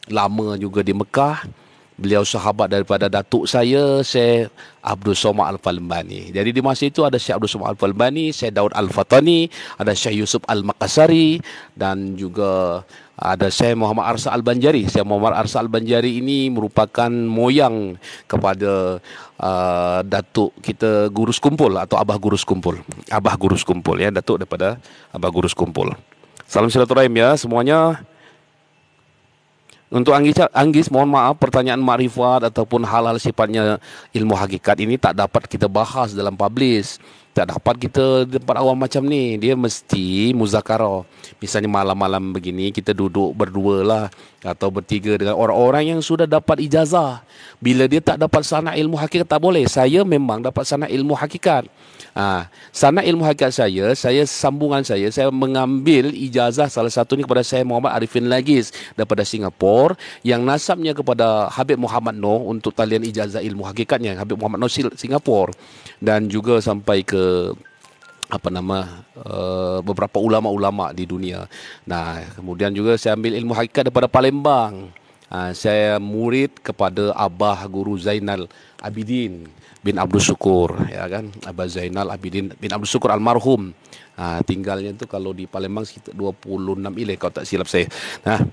lama juga di Mekah beliau sahabat daripada datuk saya Syekh Abdul Somad Al-Falbani. Jadi di masa itu ada Syekh Abdul Somad Al-Falbani, Syekh Daud Al-Fatani, ada Syekh Yusuf Al-Makassari dan juga ada Syekh Muhammad Arsa Al-Banjari. Syekh Muhammad Arsa Al-Banjari ini merupakan moyang kepada uh, datuk kita Guru sekumpul atau Abah Guru sekumpul. Abah Guru sekumpul ya, datuk daripada Abah Guru sekumpul. Salam silaturahim ya semuanya. Untuk Anggis, Anggis mohon maaf pertanyaan makrifat ataupun hal-hal sifatnya ilmu hakikat ini tak dapat kita bahas dalam publis. Tak dapat kita dapat awam macam ni. Dia mesti muzakarah. Misalnya malam-malam begini kita duduk berdua lah atau bertiga dengan orang-orang yang sudah dapat ijazah. Bila dia tak dapat sana ilmu hakikat tak boleh. Saya memang dapat sana ilmu hakikat. Ha, sana ilmu hakikat saya, saya sambungan saya, saya mengambil ijazah salah satu satunya kepada saya Muhammad Arifin Lagis daripada Singapura yang nasabnya kepada Habib Muhammad Noh untuk talian ijazah ilmu hakikatnya Habib Muhammad Noh Singapura dan juga sampai ke apa nama uh, beberapa ulama-ulama di dunia. Nah, kemudian juga saya ambil ilmu hakikat daripada Palembang. Uh, saya murid kepada Abah Guru Zainal Abidin bin Abdul Syukur ya kan Aba Zainal Abidin bin Abdul Syukur almarhum ha, tinggalnya itu kalau di Palembang sekitar 26 ile kalau tak silap saya nah ha,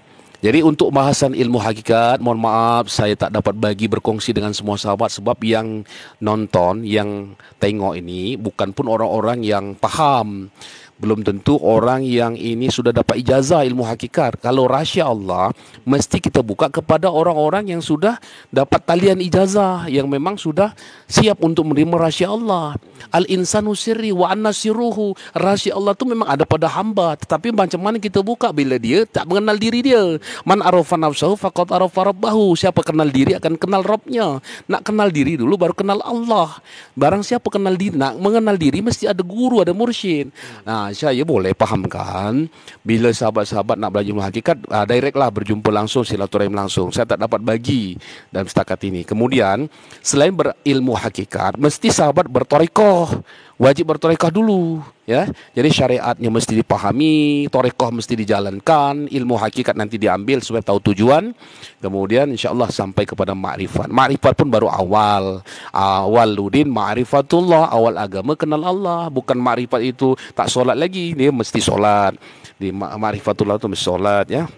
jadi untuk bahasan ilmu hakikat mohon maaf saya tak dapat bagi berkongsi dengan semua sahabat sebab yang nonton yang tengok ini bukan pun orang-orang yang paham belum tentu orang yang ini sudah dapat ijazah ilmu hakikat. Kalau rahsia Allah, mesti kita buka kepada orang-orang yang sudah dapat talian ijazah, yang memang sudah siap untuk menerima rahsia Allah. Al-insanu sirri wa anna siruhu. Rahsia Allah itu memang ada pada hamba. Tetapi macam mana kita buka bila dia tak mengenal diri dia. Man arofa nafsahu faqad arofa rabbahu. Siapa kenal diri akan kenal Rabbnya. Nak kenal diri dulu baru kenal Allah. Barang siapa kenal diri, nak mengenal diri mesti ada guru, ada mursyid. Nah, Aisyah ya boleh faham kan bila sahabat-sahabat nak belajar ilmu hakikat uh, direct lah berjumpa langsung silaturahim langsung saya tak dapat bagi dalam setakat ini kemudian selain berilmu hakikat mesti sahabat bertorikoh wajib bertorekah dulu ya jadi syariatnya mesti dipahami torekah mesti dijalankan ilmu hakikat nanti diambil supaya tahu tujuan kemudian insya Allah sampai kepada makrifat makrifat pun baru awal awal ludin makrifatullah awal agama kenal Allah bukan makrifat itu tak solat lagi ini mesti solat di makrifatullah itu mesti solat ya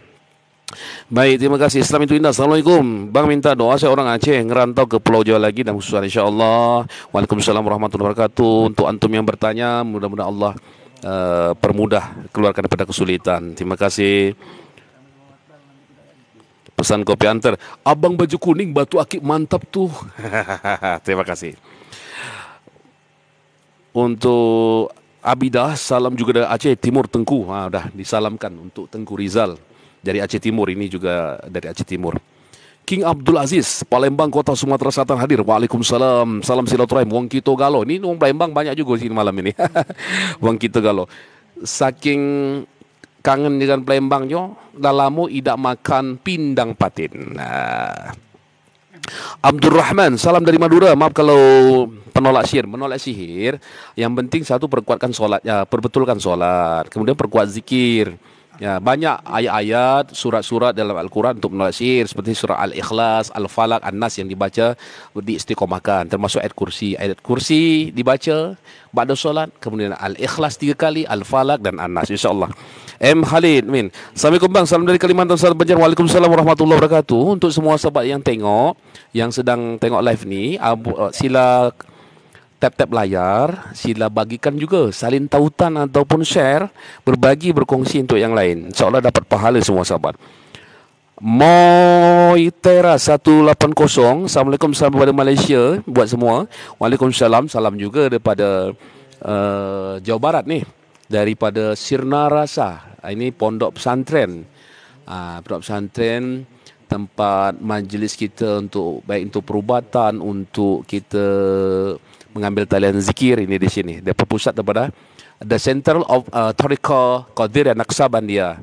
Baik, terima kasih. Islam itu indah. Assalamualaikum. Bang minta doa saya orang Aceh ngerantau ke Pulau Jawa lagi dan khusus Allah. Waalaikumsalam warahmatullahi wabarakatuh. Untuk antum yang bertanya, mudah-mudahan Allah uh, permudah keluarkan daripada kesulitan. Terima kasih. Pesan kopi antar. Abang baju kuning, batu akik mantap tuh. terima kasih. Untuk Abidah, salam juga dari Aceh Timur Tengku. Ah, udah disalamkan untuk Tengku Rizal dari Aceh Timur ini juga dari Aceh Timur. King Abdul Aziz, Palembang Kota Sumatera Selatan hadir. Waalaikumsalam, salam silaturahim. Wong Kito Galo, ini Wong Palembang banyak juga sih malam ini. Wong Kito Galo, saking kangen dengan Palembang yo, lalamu tidak makan pindang patin. Nah. Abdurrahman, salam dari Madura. Maaf kalau penolak sihir, menolak sihir. Yang penting satu perkuatkan sholat, ya, perbetulkan sholat. Kemudian perkuat zikir Ya, banyak ayat-ayat surat-surat dalam Al-Quran untuk menolak sihir seperti surah Al-Ikhlas, Al-Falaq, An-Nas yang dibaca di istiqomahkan termasuk ayat kursi. Ayat kursi dibaca ba'da solat kemudian Al-Ikhlas tiga kali, Al-Falaq dan An-Nas insya-Allah. M Khalid Min. Assalamualaikum bang, salam dari Kalimantan Selatan Banjar. Waalaikumsalam warahmatullahi wabarakatuh. Untuk semua sahabat yang tengok yang sedang tengok live ni, uh, sila tap-tap layar, sila bagikan juga salin tautan ataupun share, berbagi berkongsi untuk yang lain. insya dapat pahala semua sahabat. Moi Tera 180 Assalamualaikum salam kepada Malaysia Buat semua Waalaikumsalam Salam juga daripada uh, Jawa Barat ni Daripada Sirna Rasa ah, Ini pondok pesantren uh, Pondok pesantren Tempat majlis kita untuk Baik untuk perubatan Untuk kita mengambil talian zikir ini di sini. Dia pusat daripada the central of uh, Toriko Qadir dan dia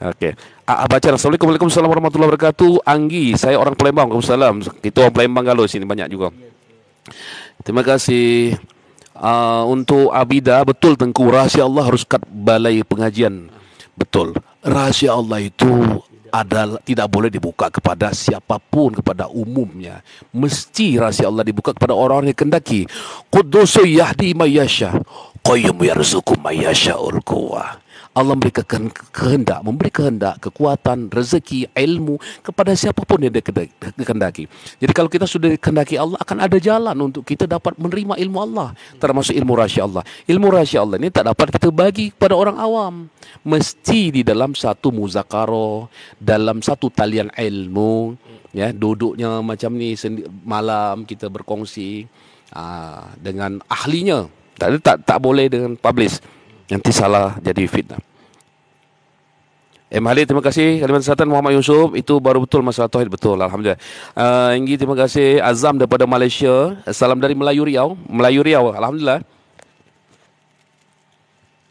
Oke. Okay. Ah, ah, baca Assalamualaikum Waalaikumsalam warahmatullahi wabarakatuh. Anggi, saya orang Palembang. Waalaikumsalam. Itu orang Palembang kalau sini banyak juga. Terima kasih. Uh, untuk Abida betul Tengku rahasia Allah harus kat balai pengajian. Betul. Rahasia Allah itu adalah tidak boleh dibuka kepada siapapun kepada umumnya. Mesti rahasia Allah dibuka kepada orang-orang yang kendaki. Qudusu yahdi mayasya. Qayyum yarzuqu mayasya urkuwa. Allah memberikan kehendak, memberi kehendak, kekuatan, rezeki, ilmu kepada siapapun yang dikehendaki. Jadi kalau kita sudah dikehendaki Allah, akan ada jalan untuk kita dapat menerima ilmu Allah, termasuk ilmu rahsia Allah. Ilmu rahsia Allah ini tak dapat kita bagi kepada orang awam. Mesti di dalam satu muzakarah, dalam satu talian ilmu, ya duduknya macam ni malam kita berkongsi aa, ah, dengan ahlinya. Tak, tak, tak boleh dengan publish. Nanti salah jadi fitnah. Eh Mahli, terima kasih. Kalimantan Selatan Muhammad Yusuf. Itu baru betul masalah Tauhid. Betul. Alhamdulillah. Eh, Inggi, uh, terima kasih. Azam daripada Malaysia. Salam dari Melayu Riau. Melayu Riau. Alhamdulillah.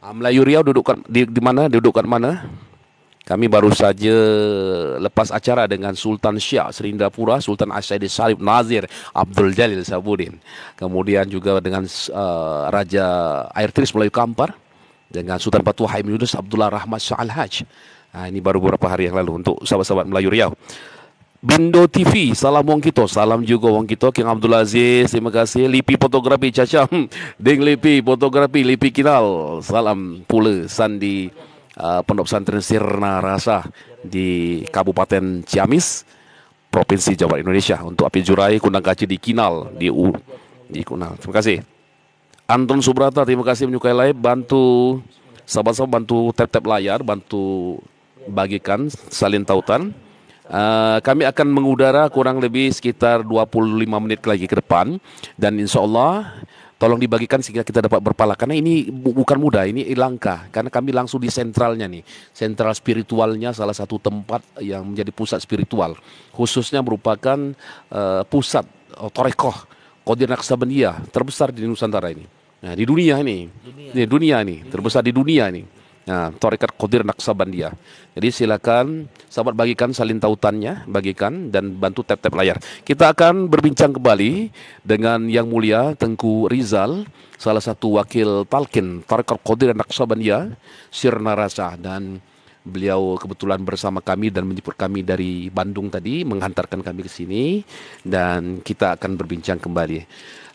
Uh, Melayu Riau dudukkan di, di mana? Dudukkan mana? Kami baru saja lepas acara dengan Sultan Syah Serindapura, Sultan Asyadi Sarif Nazir Abdul Jalil Sabudin. Kemudian juga dengan uh, Raja Air Tris Melayu Kampar. dengan Sultan Batu Haim Yunus Abdullah Rahmat Syahal Haj. Nah, ini baru beberapa hari yang lalu untuk sahabat-sahabat Melayu Riau. Bindo TV, salam Wong Kito, salam juga Wong Kito, King Abdul Aziz, terima kasih. Lipi Fotografi, Cacam, hmm, Ding Lipi Fotografi, Lipi Kinal, salam pula Sandi uh, Pondok Pesantren Sirna Rasa di Kabupaten Ciamis, Provinsi Jawa Indonesia untuk api jurai kundang kaji di Kinal di U di Kunal. Terima kasih. Anton Subrata, terima kasih menyukai live, bantu sahabat-sahabat bantu tap-tap layar, bantu bagikan salin tautan. Uh, kami akan mengudara kurang lebih sekitar 25 menit lagi ke depan dan insya Allah tolong dibagikan sehingga kita dapat berpala karena ini bukan mudah ini langka karena kami langsung di sentralnya nih sentral spiritualnya salah satu tempat yang menjadi pusat spiritual khususnya merupakan uh, pusat uh, torekoh Qadir Naksabandia terbesar di Nusantara ini Nah, di dunia ini. Dunia. Di dunia ini, terbesar di dunia ini. Nah, Tarekat Qadir Naksabandia. Ya. Jadi silakan sahabat bagikan salin tautannya, bagikan dan bantu tap-tap layar. Kita akan berbincang kembali dengan Yang Mulia Tengku Rizal, salah satu wakil Talkin Tarekat Qadir Naksabandia, ya, Sirna Rasa dan beliau kebetulan bersama kami dan menjemput kami dari Bandung tadi menghantarkan kami ke sini dan kita akan berbincang kembali.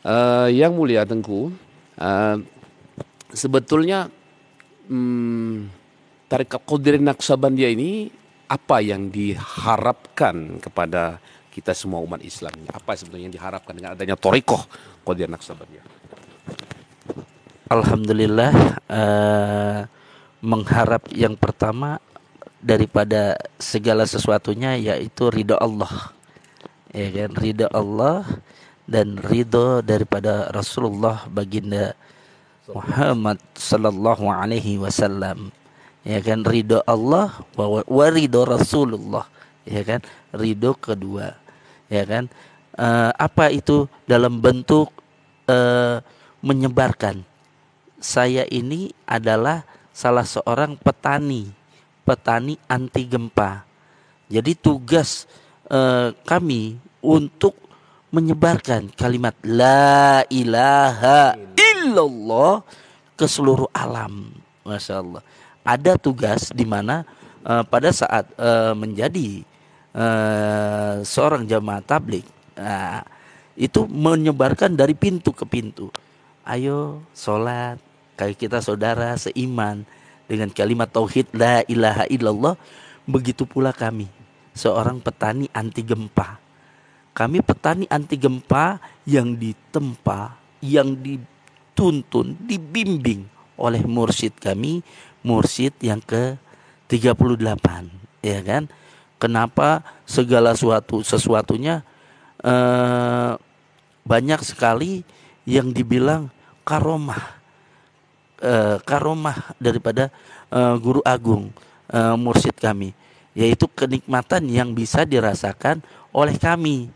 Uh, yang mulia Tengku, Uh, sebetulnya hmm, tarekat Qadir Naksabandia ini apa yang diharapkan kepada kita semua umat Islam Apa sebetulnya yang diharapkan dengan adanya Torikoh Qadir Naksabandia? Alhamdulillah uh, mengharap yang pertama daripada segala sesuatunya yaitu ridha Allah. Ya kan, ridha Allah dan ridho daripada Rasulullah baginda Muhammad sallallahu alaihi wasallam ya kan ridho Allah bahwa wa ridho Rasulullah ya kan ridho kedua ya kan e, apa itu dalam bentuk e, menyebarkan saya ini adalah salah seorang petani petani anti gempa jadi tugas e, kami untuk menyebarkan kalimat la ilaha illallah ke seluruh alam. Masya Allah. Ada tugas di mana uh, pada saat uh, menjadi uh, seorang jamaah tablik nah, itu menyebarkan dari pintu ke pintu. Ayo sholat, kayak kita saudara seiman dengan kalimat tauhid la ilaha illallah begitu pula kami seorang petani anti gempa kami petani anti gempa yang ditempa, yang dituntun, dibimbing oleh mursyid kami, mursyid yang ke-38, ya kan? Kenapa segala suatu sesuatunya eh, banyak sekali yang dibilang karomah eh, karomah daripada eh, guru agung eh, mursid kami, yaitu kenikmatan yang bisa dirasakan oleh kami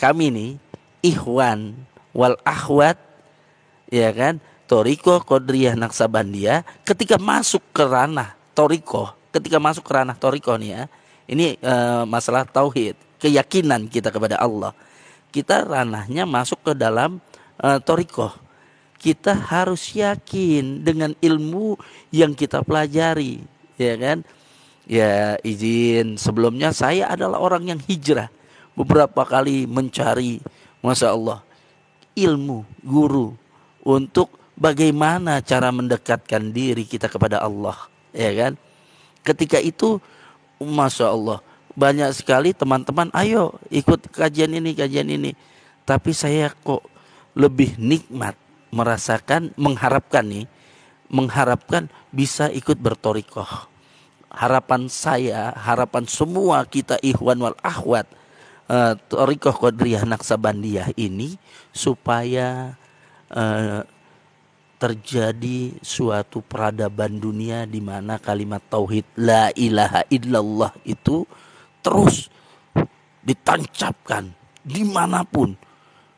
kami ini ikhwan wal akhwat, ya kan Toriko Kodriyah Naksabandia ketika masuk ke ranah Toriko ketika masuk ke ranah Toriko nih ya ini e, masalah tauhid keyakinan kita kepada Allah kita ranahnya masuk ke dalam e, Toriko kita harus yakin dengan ilmu yang kita pelajari ya kan ya izin sebelumnya saya adalah orang yang hijrah beberapa kali mencari Masya Allah ilmu, guru untuk bagaimana cara mendekatkan diri kita kepada Allah, ya kan? Ketika itu, masya Allah, banyak sekali teman-teman, ayo ikut kajian ini, kajian ini. Tapi saya kok lebih nikmat merasakan, mengharapkan nih, mengharapkan bisa ikut bertorikoh. Harapan saya, harapan semua kita ikhwan wal ahwat, uh, Torikoh Kodriah Naksabandiah ini supaya uh, terjadi suatu peradaban dunia di mana kalimat tauhid la ilaha illallah itu terus ditancapkan dimanapun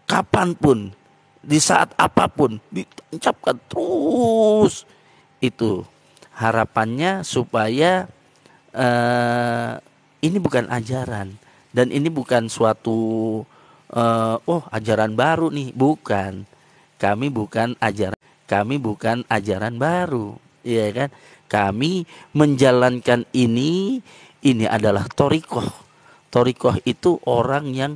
kapanpun di saat apapun ditancapkan terus itu harapannya supaya uh, ini bukan ajaran dan ini bukan suatu uh, oh ajaran baru nih bukan kami bukan ajaran kami bukan ajaran baru ya kan kami menjalankan ini ini adalah torikoh torikoh itu orang yang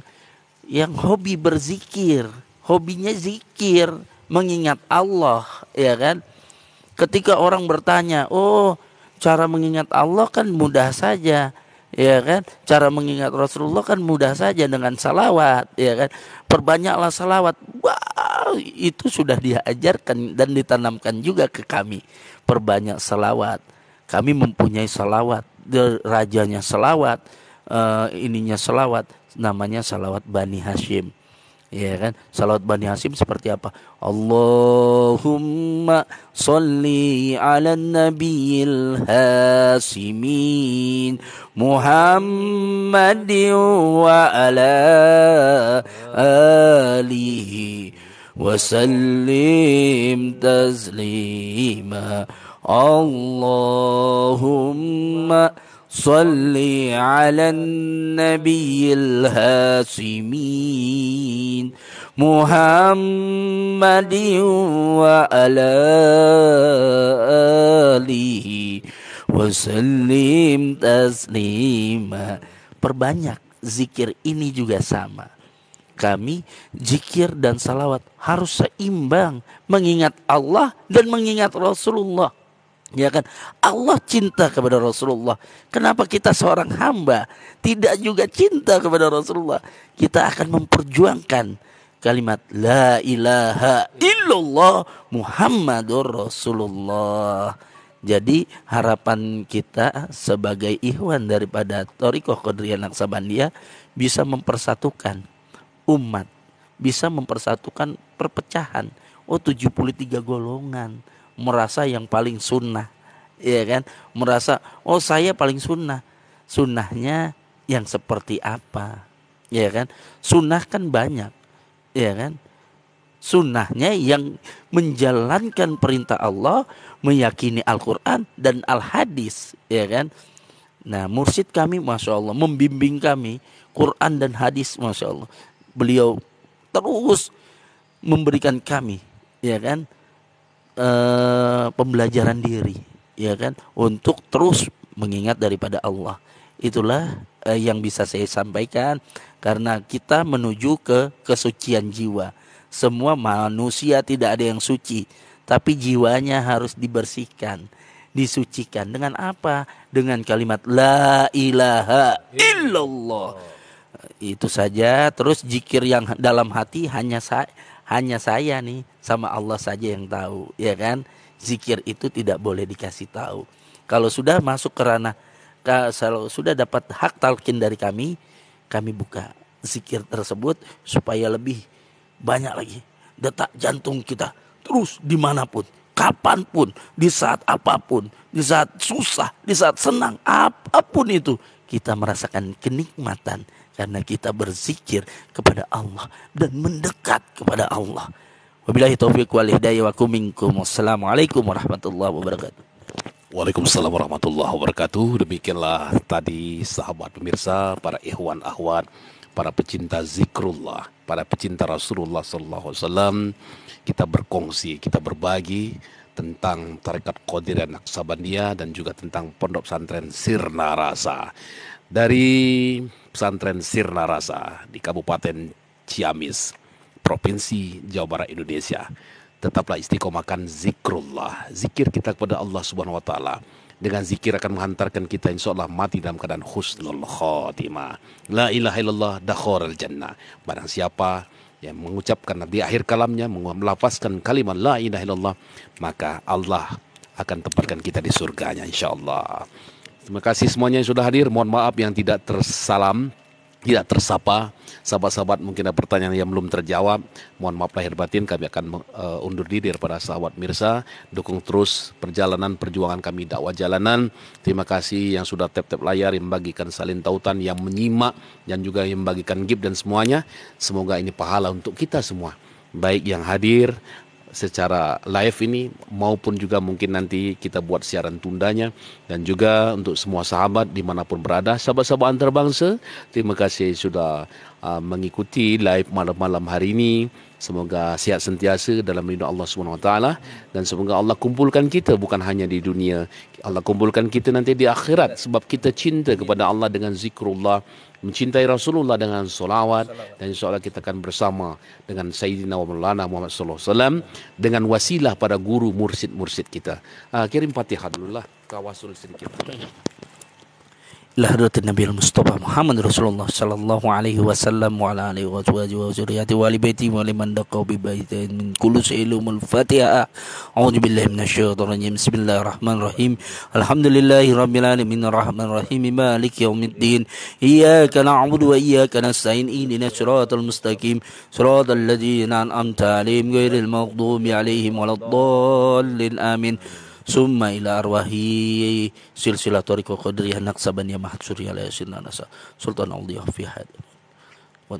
yang hobi berzikir hobinya zikir mengingat Allah ya kan ketika orang bertanya oh cara mengingat Allah kan mudah saja ya kan cara mengingat Rasulullah kan mudah saja dengan salawat ya kan perbanyaklah salawat wow itu sudah diajarkan dan ditanamkan juga ke kami perbanyak salawat kami mempunyai salawat rajanya salawat uh, ininya salawat namanya salawat Bani Hashim Ya kan? Salawat Bani Hasim seperti apa? Allahumma salli ala nabiyil hasimin Muhammadin wa ala alihi وسلم tazlima Allahumma صل على النبي الهاشمين محمد وعلى آله وسلم تسليما perbanyak zikir ini juga sama kami zikir dan salawat harus seimbang mengingat Allah dan mengingat Rasulullah Ya kan? Allah cinta kepada Rasulullah. Kenapa kita seorang hamba tidak juga cinta kepada Rasulullah? Kita akan memperjuangkan kalimat la ilaha illallah Muhammadur Rasulullah. Jadi harapan kita sebagai ikhwan daripada Toriko Kodrian Naksabandia bisa mempersatukan umat, bisa mempersatukan perpecahan. Oh 73 golongan merasa yang paling sunnah ya kan merasa oh saya paling sunnah sunnahnya yang seperti apa ya kan sunnah kan banyak ya kan sunnahnya yang menjalankan perintah Allah meyakini Al-Quran dan Al-Hadis ya kan nah mursid kami masya Allah membimbing kami Quran dan hadis masya Allah beliau terus memberikan kami ya kan Eh, pembelajaran diri ya kan untuk terus mengingat daripada Allah itulah uh, yang bisa saya sampaikan karena kita menuju ke kesucian jiwa semua manusia tidak ada yang suci tapi jiwanya harus dibersihkan disucikan dengan apa? Dengan kalimat la ilaha illallah. Itu saja. Terus jikir yang dalam hati hanya saya hanya saya nih sama Allah saja yang tahu, ya kan? Zikir itu tidak boleh dikasih tahu. Kalau sudah masuk ke ranah kalau sudah dapat hak talqin dari kami, kami buka zikir tersebut supaya lebih banyak lagi detak jantung kita terus dimanapun kapanpun di saat apapun di saat susah di saat senang apapun itu kita merasakan kenikmatan karena kita berzikir kepada Allah dan mendekat kepada Allah. Wabillahi taufiq wal hidayah wa minkum. Wassalamualaikum warahmatullahi wabarakatuh. Waalaikumsalam warahmatullahi wabarakatuh. Demikianlah tadi sahabat pemirsa, para ikhwan akhwat, para pecinta zikrullah, para pecinta Rasulullah sallallahu alaihi wasallam, kita berkongsi, kita berbagi tentang tarekat Qadir dan Naksabandia dan juga tentang pondok pesantren Sirna Rasa dari pesantren Sirna Rasa di Kabupaten Ciamis, Provinsi Jawa Barat Indonesia. Tetaplah istiqomahkan zikrullah, zikir kita kepada Allah Subhanahu wa taala. Dengan zikir akan menghantarkan kita insya Allah mati dalam keadaan husnul khotimah. La ilaha illallah dakhoral jannah. Barang siapa yang mengucapkan di akhir kalamnya melafazkan kalimat la ilaha illallah maka Allah akan tempatkan kita di surganya insya Allah. Terima kasih semuanya yang sudah hadir. Mohon maaf yang tidak tersalam, tidak tersapa. Sahabat-sahabat mungkin ada pertanyaan yang belum terjawab. Mohon maaf lahir batin. Kami akan uh, undur diri daripada sahabat Mirsa. Dukung terus perjalanan perjuangan kami dakwah jalanan. Terima kasih yang sudah tap-tap layar, yang membagikan salin tautan, yang menyimak, dan juga yang membagikan gift dan semuanya. Semoga ini pahala untuk kita semua. Baik yang hadir secara live ini maupun juga mungkin nanti kita buat siaran tundanya dan juga untuk semua sahabat dimanapun berada sahabat-sahabat antarabangsa terima kasih sudah Uh, mengikuti live malam-malam hari ini. Semoga sihat sentiasa dalam lindungan Allah Subhanahu Wa dan semoga Allah kumpulkan kita bukan hanya di dunia. Allah kumpulkan kita nanti di akhirat sebab kita cinta kepada Allah dengan zikrullah, mencintai Rasulullah dengan solawat dan insyaallah kita akan bersama dengan Sayyidina wa Maulana Muhammad sallallahu alaihi wasallam dengan wasilah pada guru mursid-mursid kita. Uh, kirim Fatihah dululah. Tawassul sedikit. لحضرت النبي المصطفى محمد رسول الله صلى الله عليه وسلم وعلى آله وأزواجه وذريته وآل بيته ولمن دقوا ببيته من كل سئلهم الفاتحة أعوذ بالله من الشيطان الرجيم بسم الله الرحمن الرحيم الحمد لله رب العالمين الرحمن الرحيم مالك يوم الدين إياك نعبد وإياك نستعين إهدنا الصراط المستقيم صراط الذين أنعمت عليهم غير المغضوب عليهم ولا الضالين آمين summa ila arwahi silsilah tariqo saban naqsabaniyah mahsuriyah la yasinna nasa sultan Allah fi had wa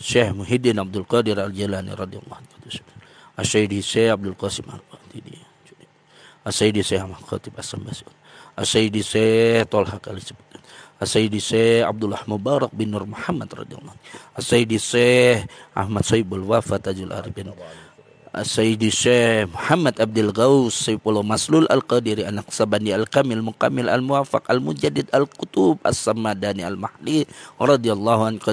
Syekh Muhyiddin Abdul Qadir Al-Jilani radhiyallahu anhu Asyidi Syekh Abdul Qasim al qadidi Asyidi Syekh Ahmad Khatib asam sambasi Asyidi Syekh tolha Al-Sibut Asyidi Syekh Abdullah Mubarak bin Nur Muhammad radhiyallahu anhu Asyidi Syekh Ahmad Saibul Wafa Tajul Arbin Sayyidi Syekh Muhammad Abdul Ghaus Sayyidul Maslul Al-Qadiri Anak Sabani Al-Kamil Mukamil Al-Muwafaq Al-Mujaddid Al-Qutub As-Samadani Al-Mahdi radhiyallahu anhu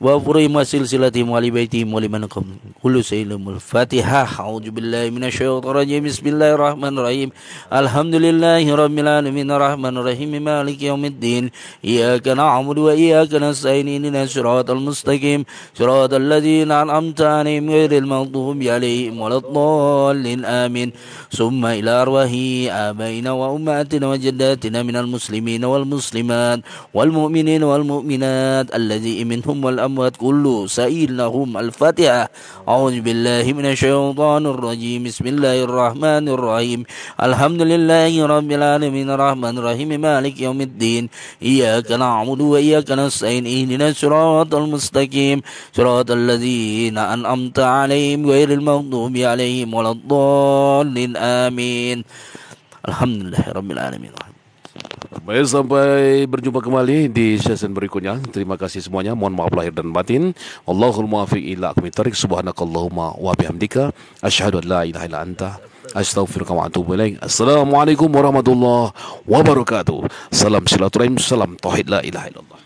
وأبرم سلسلتهم ولبيتهم ولمن قبل كل سيلم الفاتحة أعوذ بالله من الشيطان الرجيم بسم الله الرحمن الرحيم الحمد لله رب العالمين الرحمن الرحيم مالك يوم الدين إياك نعبد وإياك نستعين إهدنا الصراط المستقيم صراط الذين أنعمت عليهم غير المغضوب عليهم ولا الضالين آمين ثم إلى أرواح آبائنا وأمهاتنا وجداتنا من المسلمين والمسلمات والمؤمنين والمؤمنات الذي منهم والأرواح الأموات كل سئيل لهم الفاتحة أعوذ بالله من الشيطان الرجيم بسم الله الرحمن الرحيم الحمد لله رب العالمين الرحمن الرحيم مالك يوم الدين إياك نعبد وإياك نستعين إهدنا الصراط المستقيم صراط الذين أنعمت عليهم غير المغضوب عليهم ولا الضالين آمين الحمد لله رب العالمين Baik, sampai berjumpa kembali di sesi berikutnya. Terima kasih semuanya. Mohon maaf lahir dan batin. Allahul muafiq ila akmi tarik. Subhanakallahumma wa bihamdika. Ashadu an la ilaha ila anta. Astaghfirullah wa atubu Assalamualaikum warahmatullahi wabarakatuh. Salam silaturahim. Salam tohid la ilaha illallah.